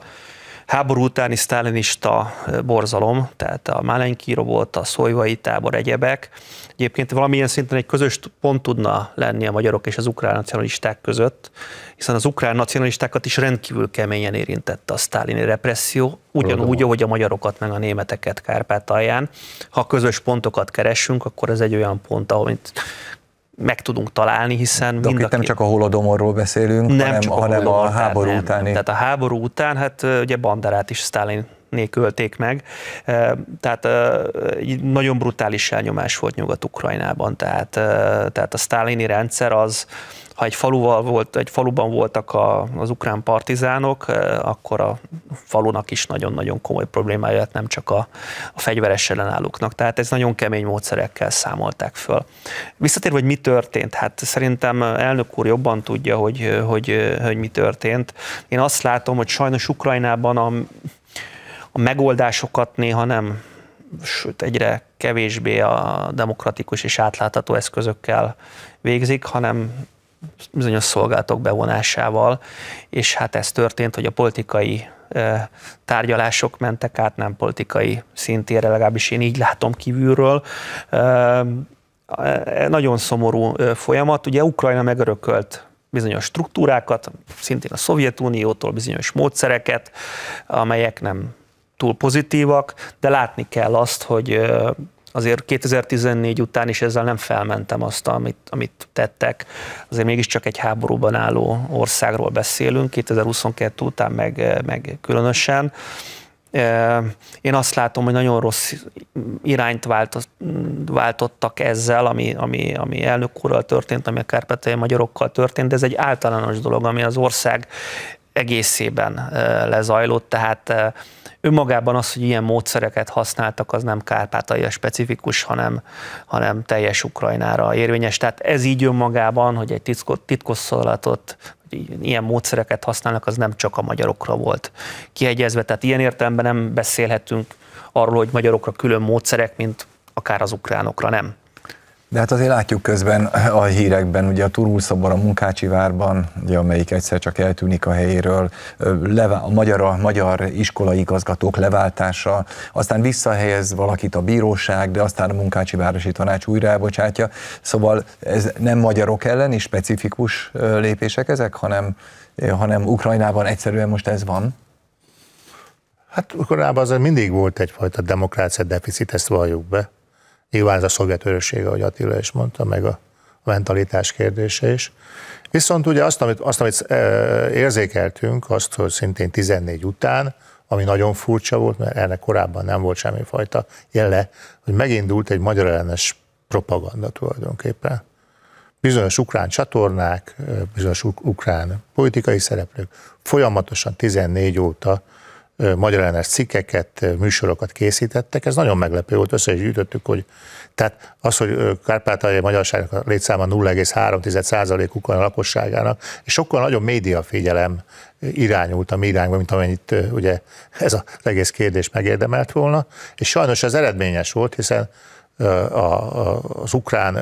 háború utáni sztálinista eh, borzalom, tehát a Málenki robot, a szolyvai tábor, egyebek. Egyébként valamilyen szinten egy közös pont tudna lenni a magyarok és az ukrán nacionalisták között, hiszen az ukrán nacionalistákat is rendkívül keményen érintette a sztálini represszió, ugyanúgy, ahogy a magyarokat meg a németeket Kárpátalján. Ha közös pontokat keresünk, akkor ez egy olyan pont, ahol meg tudunk találni, hiszen De mind itt a nem csak a holodomorról beszélünk, nem hanem, csak a, hanem a háború nem. utáni. Tehát a háború után, hát ugye Banderát is Stalin ölték meg, tehát nagyon brutális elnyomás volt Nyugat-Ukrajnában, tehát, tehát a sztálini rendszer az, ha egy, faluval volt, egy faluban voltak a, az ukrán partizánok, eh, akkor a falunak is nagyon-nagyon komoly problémája lett, nem csak a, a fegyveres ellenállóknak. Tehát ez nagyon kemény módszerekkel számolták föl. Visszatérve, hogy mi történt, hát szerintem elnök úr jobban tudja, hogy, hogy, hogy mi történt. Én azt látom, hogy sajnos Ukrajnában a, a megoldásokat néha nem, sőt egyre kevésbé a demokratikus és átlátható eszközökkel végzik, hanem bizonyos szolgálatok bevonásával, és hát ez történt, hogy a politikai tárgyalások mentek át, nem politikai szintére, legalábbis én így látom kívülről. Nagyon szomorú folyamat. Ugye Ukrajna megörökölt bizonyos struktúrákat, szintén a Szovjetuniótól bizonyos módszereket, amelyek nem túl pozitívak, de látni kell azt, hogy azért 2014 után is ezzel nem felmentem azt, amit, amit tettek. Azért mégiscsak egy háborúban álló országról beszélünk, 2022 után meg, meg különösen. E, én azt látom, hogy nagyon rossz irányt váltottak ezzel, ami, ami, ami elnök úrral történt, ami a kárpátai magyarokkal történt, de ez egy általános dolog, ami az ország egészében lezajlott, tehát önmagában az, hogy ilyen módszereket használtak, az nem kárpátalja specifikus, hanem, hanem teljes Ukrajnára érvényes. Tehát ez így önmagában, hogy egy titkos, titkosszolatot, ilyen módszereket használnak, az nem csak a magyarokra volt kiegyezve. Tehát ilyen értelemben nem beszélhetünk arról, hogy magyarokra külön módszerek, mint akár az ukránokra, nem. De hát azért látjuk közben a hírekben, ugye a Turul a Munkácsi várban, ugye, amelyik egyszer csak eltűnik a helyéről, a magyar, a magyar iskolai igazgatók leváltása, aztán visszahelyez valakit a bíróság, de aztán a Munkácsi városi tanács újra elbocsátja. Szóval ez nem magyarok elleni specifikus lépések ezek, hanem, hanem Ukrajnában egyszerűen most ez van? Hát korábban azért mindig volt egyfajta demokrácia deficit, ezt valljuk be. Nyilván ez a szovjet örössége, ahogy Attila is mondta, meg a mentalitás kérdése is. Viszont ugye azt, amit, azt, amit e, érzékeltünk, azt, hogy szintén 14 után, ami nagyon furcsa volt, mert ennek korábban nem volt semmifajta jele, hogy megindult egy magyar ellenes propaganda tulajdonképpen. Bizonyos ukrán csatornák, e, bizonyos ukrán politikai szereplők folyamatosan 14 óta ellenes cikkeket, műsorokat készítettek. Ez nagyon meglepő volt, össze is gyűjtöttük, hogy tehát az, hogy kárpátaljai magyarságnak a létszáma 0,3%-uk a lakosságának, és sokkal nagyobb médiafigyelem irányult a mi irányba, mint amennyit ugye ez az egész kérdés megérdemelt volna, és sajnos az eredményes volt, hiszen az ukrán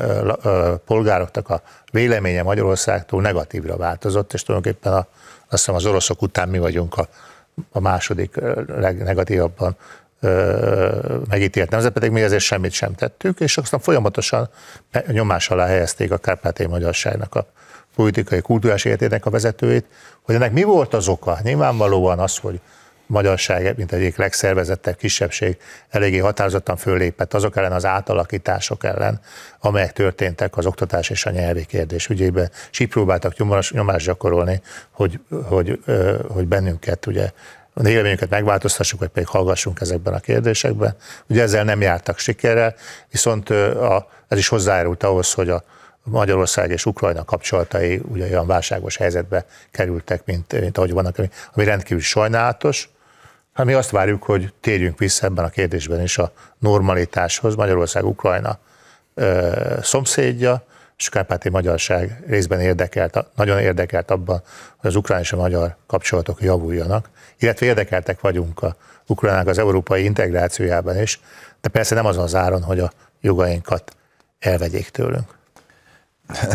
polgároknak a véleménye Magyarországtól negatívra változott, és tulajdonképpen a, azt hiszem az oroszok után mi vagyunk a a második legnegatívabban megítélt nemzet, pedig mi ezért semmit sem tettük, és aztán folyamatosan nyomás alá helyezték a kárpátai magyarságnak a politikai, kultúrás életének a vezetőjét, hogy ennek mi volt az oka? Nyilvánvalóan az, hogy magyarság, mint egyik legszervezettebb kisebbség eléggé határozottan föllépett azok ellen az átalakítások ellen, amelyek történtek az oktatás és a nyelvi kérdés ügyében, és így próbáltak nyomást gyakorolni, hogy, hogy, hogy bennünket ugye a véleményünket megváltoztassuk, vagy pedig hallgassunk ezekben a kérdésekben. Ugye ezzel nem jártak sikerrel, viszont a, ez is hozzájárult ahhoz, hogy a, Magyarország és Ukrajna kapcsolatai ugye olyan válságos helyzetbe kerültek, mint, mint ahogy vannak, ami, ami rendkívül sajnálatos, Hát mi azt várjuk, hogy térjünk vissza ebben a kérdésben is a normalitáshoz. Magyarország Ukrajna ö, szomszédja, és a kárpáti magyarság részben érdekelt, nagyon érdekelt abban, hogy az ukrán és a magyar kapcsolatok javuljanak, illetve érdekeltek vagyunk a Ukrajnának az európai integrációjában is, de persze nem azon az áron, hogy a jogainkat elvegyék tőlünk.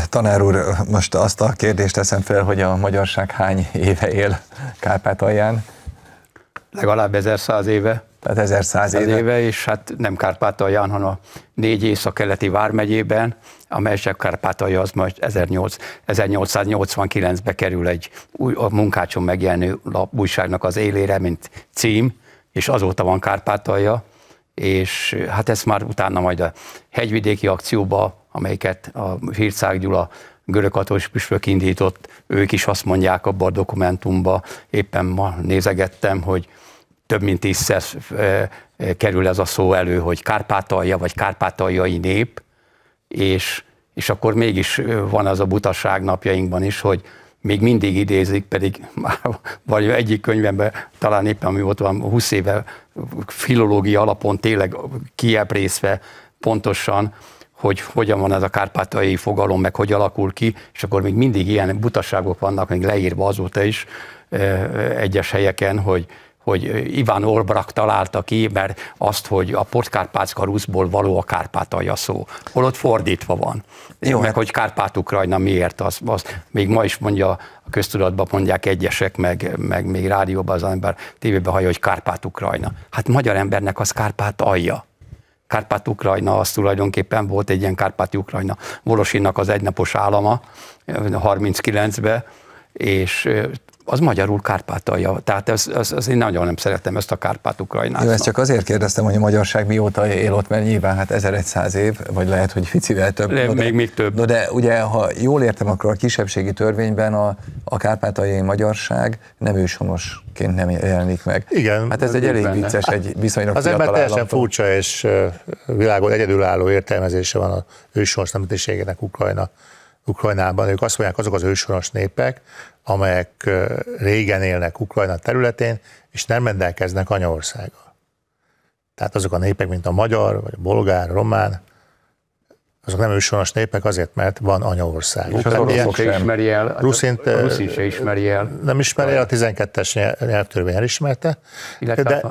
Tanár úr, most azt a kérdést teszem fel, hogy a magyarság hány éve él Kárpátalján? legalább 1100 éve. Tehát 1100 éve. éve. és hát nem Kárpátalján, hanem a négy észak-keleti vármegyében, amely csak Kárpátalja az majd 1889-ben kerül egy új, a munkácson megjelenő újságnak az élére, mint cím, és azóta van Kárpátalja, és hát ezt már utána majd a hegyvidéki akcióba, amelyiket a Hírcák Gyula görög püspök indított, ők is azt mondják abban a dokumentumba, éppen ma nézegettem, hogy több mint tízszer kerül ez a szó elő, hogy kárpátalja vagy kárpátaljai nép, és, és akkor mégis van az a butaság napjainkban is, hogy még mindig idézik, pedig már vagy egyik könyvemben, talán éppen ami ott van, 20 éve filológia alapon tényleg kieprészve pontosan, hogy hogyan van ez a kárpátai fogalom, meg hogy alakul ki, és akkor még mindig ilyen butaságok vannak, még leírva azóta is egyes helyeken, hogy, hogy Iván Orbrak találta ki, mert azt, hogy a Podkárpátszka Ruszból való a Kárpátalja szó. Holott fordítva van. Jó, meg hát- hogy Kárpát-Ukrajna miért, az, az még ma is mondja a köztudatban mondják egyesek, meg, meg még rádióban az ember tévében hallja, hogy Kárpát-Ukrajna. Hát magyar embernek az Kárpátalja. Kárpát-Ukrajna az tulajdonképpen volt egy ilyen Kárpát-Ukrajna. Volosinnak az egynapos állama 39-ben, és az magyarul Kárpátalja. Tehát ez, az, az, én nagyon nem szeretem ezt a Kárpát-Ukrajnát. Jó, ezt csak azért kérdeztem, hogy a magyarság mióta él ott, mert nyilván hát 1100 év, vagy lehet, hogy ficivel több. Le, no, de, még, még több. No, de ugye, ha jól értem, akkor a kisebbségi törvényben a, a kárpátaljai magyarság nem őshonosként nem jelenik meg. Igen. Hát ez egy elég benne. vicces, egy hát viszonylag Az ember teljesen furcsa és világon egyedülálló értelmezése van az őshonos nemzetiségének Ukrajna Ukrajnában, ők azt mondják, azok az őshonos népek, amelyek régen élnek Ukrajna területén, és nem rendelkeznek anyaországgal. Tehát azok a népek, mint a magyar, vagy a bolgár, román, azok nem őshonos népek azért, mert van anyaország. És az oroszok se ismeri el, hát ruszint, a ruszin se ismeri el. Nem ismeri el, a 12-es nyelvtörvény elismerte, de,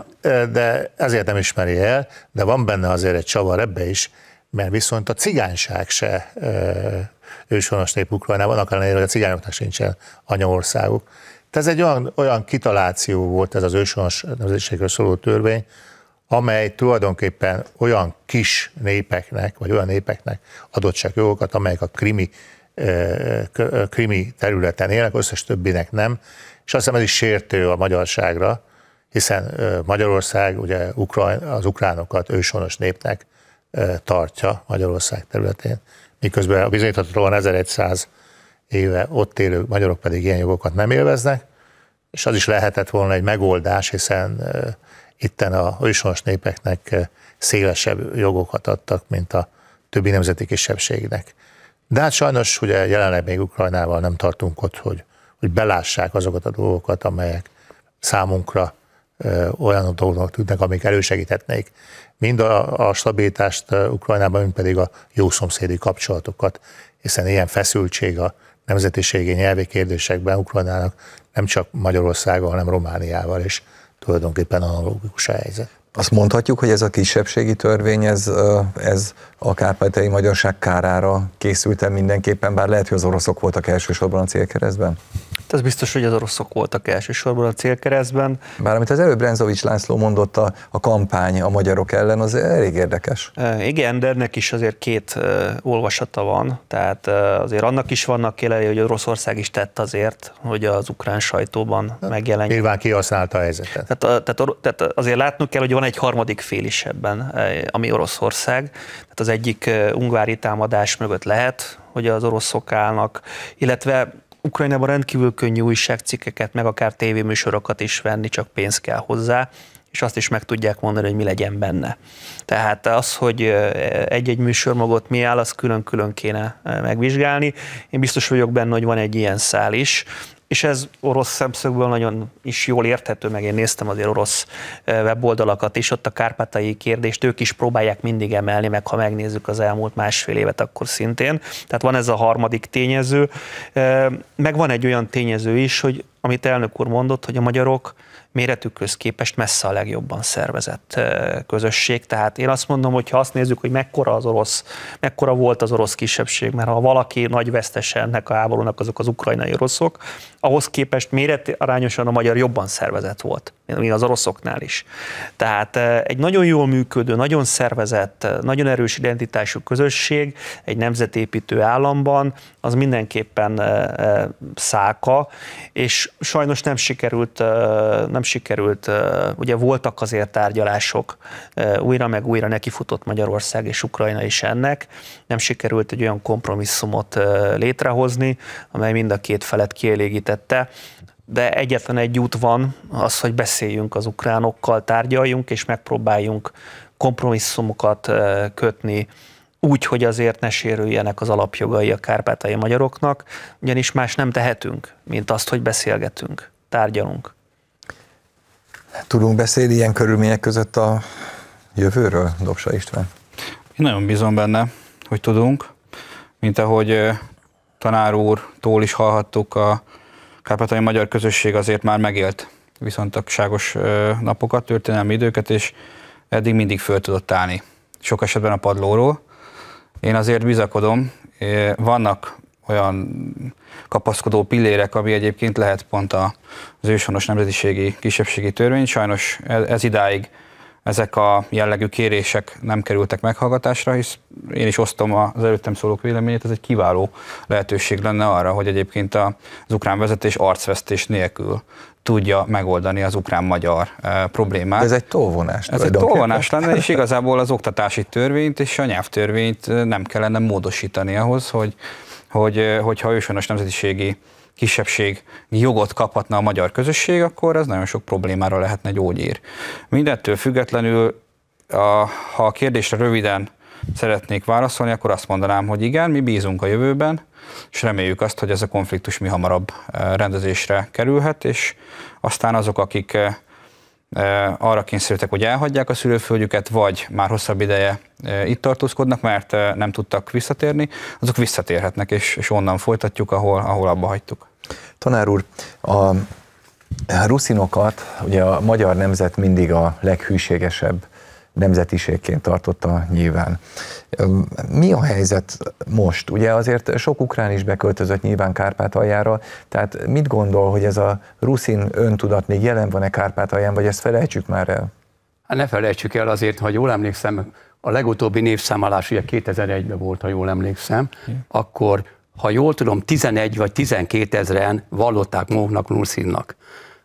de ezért nem ismeri el, de van benne azért egy csavar ebbe is, mert viszont a cigányság se őshonos nép Ukrajnában, akár ellenére, hogy a cigányoknak sincsen anyaországuk. Tehát ez egy olyan, olyan kitaláció volt ez az őshonos nemzetiségről szóló törvény, amely tulajdonképpen olyan kis népeknek, vagy olyan népeknek adott csak jogokat, amelyek a krimi, eh, eh, krimi területen élnek, összes többinek nem, és azt hiszem ez is sértő a magyarságra, hiszen eh, Magyarország ugye az ukránokat őshonos népnek tartja Magyarország területén, miközben a bizonyíthatóan 1100 éve ott élő magyarok pedig ilyen jogokat nem élveznek, és az is lehetett volna egy megoldás, hiszen itten a őshonos népeknek szélesebb jogokat adtak, mint a többi nemzeti kisebbségnek. De hát sajnos ugye jelenleg még Ukrajnával nem tartunk ott, hogy, hogy belássák azokat a dolgokat, amelyek számunkra olyan dolgoknak tudnak, amik elősegíthetnék mind a, a stabilitást Ukrajnában, mind pedig a jó szomszédi kapcsolatokat, hiszen ilyen feszültség a nemzetiségi nyelvi kérdésekben Ukrajnának nem csak Magyarországgal, hanem Romániával, is tulajdonképpen analógikus a helyzet. Azt mondhatjuk, hogy ez a kisebbségi törvény, ez, ez a kárpátai magyarság kárára készültem mindenképpen, bár lehet, hogy az oroszok voltak elsősorban a célkeresztben? Ez hát biztos, hogy az oroszok voltak elsősorban a célkeresztben. Bár amit az előbb Renzovics László mondott, a, a kampány a magyarok ellen, az elég érdekes. igen, de ennek is azért két uh, olvasata van, tehát uh, azért annak is vannak jelei, hogy Oroszország is tett azért, hogy az ukrán sajtóban hát, megjelenjen. Nyilván kihasználta a helyzetet. Tehát, tehát, tehát azért látnunk kell, hogy van egy harmadik fél is ebben, ami Oroszország az egyik ungvári támadás mögött lehet, hogy az oroszok állnak, illetve Ukrajnában rendkívül könnyű újságcikkeket, meg akár tévéműsorokat is venni, csak pénz kell hozzá és azt is meg tudják mondani, hogy mi legyen benne. Tehát az, hogy egy-egy műsor magot mi áll, az külön-külön kéne megvizsgálni. Én biztos vagyok benne, hogy van egy ilyen szál is, és ez orosz szemszögből nagyon is jól érthető, meg én néztem azért orosz e, weboldalakat is, ott a kárpátai kérdést ők is próbálják mindig emelni, meg ha megnézzük az elmúlt másfél évet, akkor szintén. Tehát van ez a harmadik tényező, e, meg van egy olyan tényező is, hogy amit elnök úr mondott, hogy a magyarok méretükhöz képest messze a legjobban szervezett közösség. Tehát én azt mondom, hogy ha azt nézzük, hogy mekkora az orosz, mekkora volt az orosz kisebbség, mert ha valaki nagy vesztese ennek a háborúnak, azok az ukrajnai oroszok, ahhoz képest méret arányosan a magyar jobban szervezett volt, mint az oroszoknál is. Tehát egy nagyon jól működő, nagyon szervezett, nagyon erős identitású közösség egy nemzetépítő államban, az mindenképpen szálka, és sajnos nem sikerült, nem sikerült, ugye voltak azért tárgyalások, újra meg újra nekifutott Magyarország és Ukrajna is ennek, nem sikerült egy olyan kompromisszumot létrehozni, amely mind a két felet kielégítette de egyetlen egy út van, az, hogy beszéljünk az ukránokkal, tárgyaljunk, és megpróbáljunk kompromisszumokat kötni, úgy, hogy azért ne sérüljenek az alapjogai a kárpátai magyaroknak, ugyanis más nem tehetünk, mint azt, hogy beszélgetünk, tárgyalunk. Tudunk beszélni ilyen körülmények között a jövőről, Dobsa István? Én nagyon bízom benne, hogy tudunk, mint ahogy tanár úrtól is hallhattuk, a kárpátai magyar közösség azért már megélt viszontagságos napokat, történelmi időket, és eddig mindig föl tudott állni. Sok esetben a padlóról. Én azért bizakodom, vannak olyan kapaszkodó pillérek, ami egyébként lehet pont az őshonos nemzetiségi kisebbségi törvény. Sajnos ez idáig ezek a jellegű kérések nem kerültek meghallgatásra, hisz én is osztom az előttem szólók véleményét, ez egy kiváló lehetőség lenne arra, hogy egyébként az ukrán vezetés arcvesztés nélkül tudja megoldani az ukrán-magyar eh, problémát. De ez egy tolvonás. Ez egy tolvonás lenne, és igazából az oktatási törvényt és a nyelvtörvényt eh, nem kellene módosítani ahhoz, hogy, hogy eh, hogyha őshonos nemzetiségi kisebbség jogot kaphatna a magyar közösség, akkor ez nagyon sok problémára lehetne gyógyír. Mindettől függetlenül, a, ha a kérdésre röviden szeretnék válaszolni, akkor azt mondanám, hogy igen, mi bízunk a jövőben, és reméljük azt, hogy ez a konfliktus mi hamarabb eh, rendezésre kerülhet, és aztán azok, akik eh, arra kényszerültek, hogy elhagyják a szülőföldjüket, vagy már hosszabb ideje itt tartózkodnak, mert nem tudtak visszatérni, azok visszatérhetnek, és, és onnan folytatjuk, ahol, ahol abba hagytuk. Tanár úr, a ruszinokat, ugye a magyar nemzet mindig a leghűségesebb nemzetiségként tartotta nyilván. Mi a helyzet most? Ugye azért sok ukrán is beköltözött nyilván Kárpátaljára, tehát mit gondol, hogy ez a ruszin öntudat még jelen van-e Kárpátalján, vagy ezt felejtsük már el? Hát ne felejtsük el azért, ha jól emlékszem, a legutóbbi névszámolás ugye 2001-ben volt, ha jól emlékszem, akkor, ha jól tudom, 11 vagy 12 ezeren vallották maguknak Ruszinnak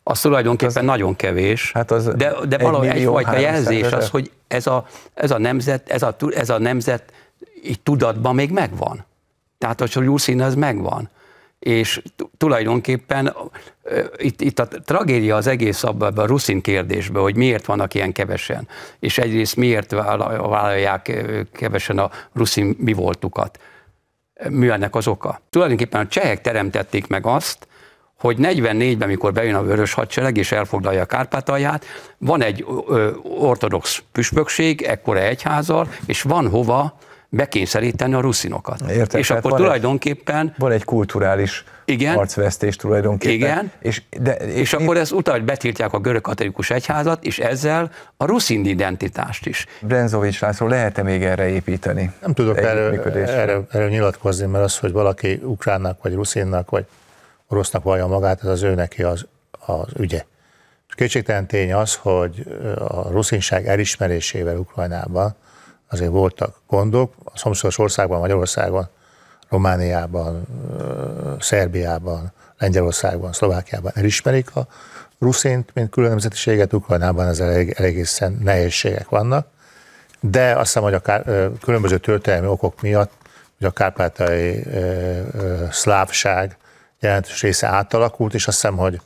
az tulajdonképpen az, nagyon kevés, hát az de, de valahogy egy egyfajta jelzés az, hogy ez a, ez a nemzet, ez a, ez a nemzet így tudatban még megvan. Tehát a Jusszin az megvan. És tulajdonképpen itt, itt a tragédia az egész abban a ruszin kérdésben, hogy miért vannak ilyen kevesen, és egyrészt miért vállalják kevesen a ruszin mi voltukat. Mi ennek az oka? Tulajdonképpen a csehek teremtették meg azt, hogy 44-ben, mikor bejön a vörös hadsereg és elfoglalja a Kárpátalját, van egy ö, ortodox püspökség, ekkora egyházal, és van hova bekényszeríteni a ruszinokat. Értek, és akkor van tulajdonképpen... Egy, van egy kulturális igen, arcvesztés tulajdonképpen. Igen, és, de, és, és akkor ez utána betiltják a görög katolikus egyházat, és ezzel a ruszin identitást is. Brenzovics László, lehet-e még erre építeni? Nem tudok erről, erről, erről nyilatkozni, mert az, hogy valaki ukránnak, vagy ruszinnak, vagy rossznak vallja magát, ez az ő neki az, az ügye. kétségtelen tény az, hogy a ruszinság elismerésével Ukrajnában azért voltak gondok. A szomszédos országban, Magyarországon, Romániában, Szerbiában, Lengyelországban, Szlovákiában elismerik a ruszint, mint külön nemzetiséget, Ukrajnában ez elég, egészen nehézségek vannak, de azt hiszem, hogy a kár, különböző történelmi okok miatt, hogy a kárpátai szlávság jelentős része átalakult, és azt hiszem, hogy,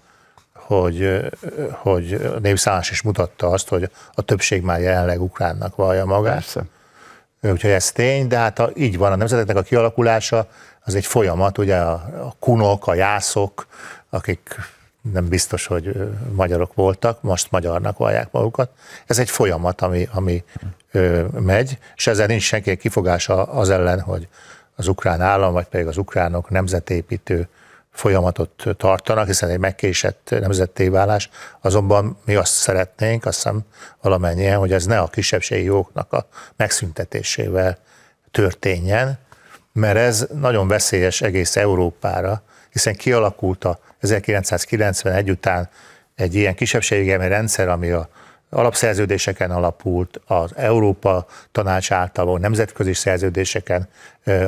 hogy, hogy a népszállás is mutatta azt, hogy a többség már jelenleg ukránnak vallja magát. Persze. Úgyhogy ez tény, de hát a, így van, a nemzeteknek a kialakulása az egy folyamat, ugye a, a kunok, a jászok, akik nem biztos, hogy magyarok voltak, most magyarnak vallják magukat. Ez egy folyamat, ami, ami ö, megy, és ezzel nincs senki kifogása az ellen, hogy az ukrán állam, vagy pedig az ukránok nemzetépítő folyamatot tartanak, hiszen egy megkésett nemzetté válás, azonban mi azt szeretnénk, azt hiszem valamennyien, hogy ez ne a kisebbségi jogoknak a megszüntetésével történjen, mert ez nagyon veszélyes egész Európára, hiszen kialakult a 1991 után egy ilyen kisebbségi rendszer, ami a alapszerződéseken alapult, az Európa Tanács által nemzetközi szerződéseken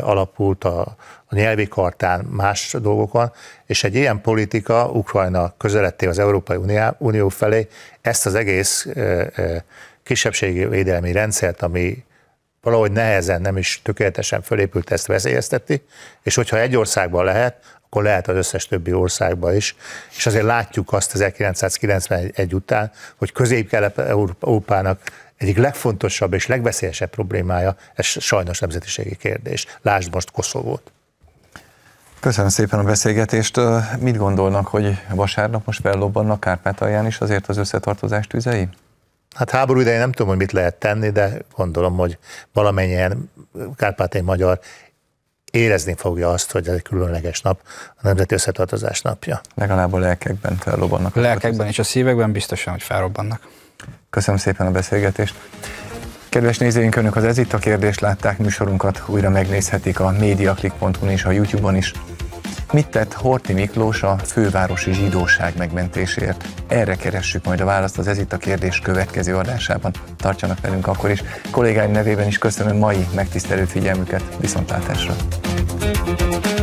alapult, a, a nyelvi kartán, más dolgokon, és egy ilyen politika Ukrajna közeletté az Európai Unió felé ezt az egész kisebbségi védelmi rendszert, ami valahogy nehezen, nem is tökéletesen fölépült, ezt veszélyezteti, és hogyha egy országban lehet, akkor lehet az összes többi országba is. És azért látjuk azt 1991 után, hogy közép európának egyik legfontosabb és legveszélyesebb problémája, ez sajnos nemzetiségi kérdés. Lásd most Koszovót. Köszönöm szépen a beszélgetést. Mit gondolnak, hogy vasárnap most fellobbannak Kárpátalján is azért az összetartozás tüzei? Hát háború idején nem tudom, hogy mit lehet tenni, de gondolom, hogy valamennyien kárpátai magyar érezni fogja azt, hogy ez egy különleges nap, a Nemzeti Összetartozás napja. Legalább a lelkekben felrobbannak. A lelkekben és a szívekben biztosan, hogy felrobbannak. Köszönöm szépen a beszélgetést. Kedves nézőink, Önök az Ez itt a kérdést látták műsorunkat, újra megnézhetik a mediaclick.hu-n és a YouTube-on is. Mit tett Horti Miklós a fővárosi zsidóság megmentésért? Erre keressük majd a választ az Ez itt a kérdés következő adásában. Tartsanak velünk akkor is. Kollégáim nevében is köszönöm mai megtisztelő figyelmüket. Viszontlátásra! thank you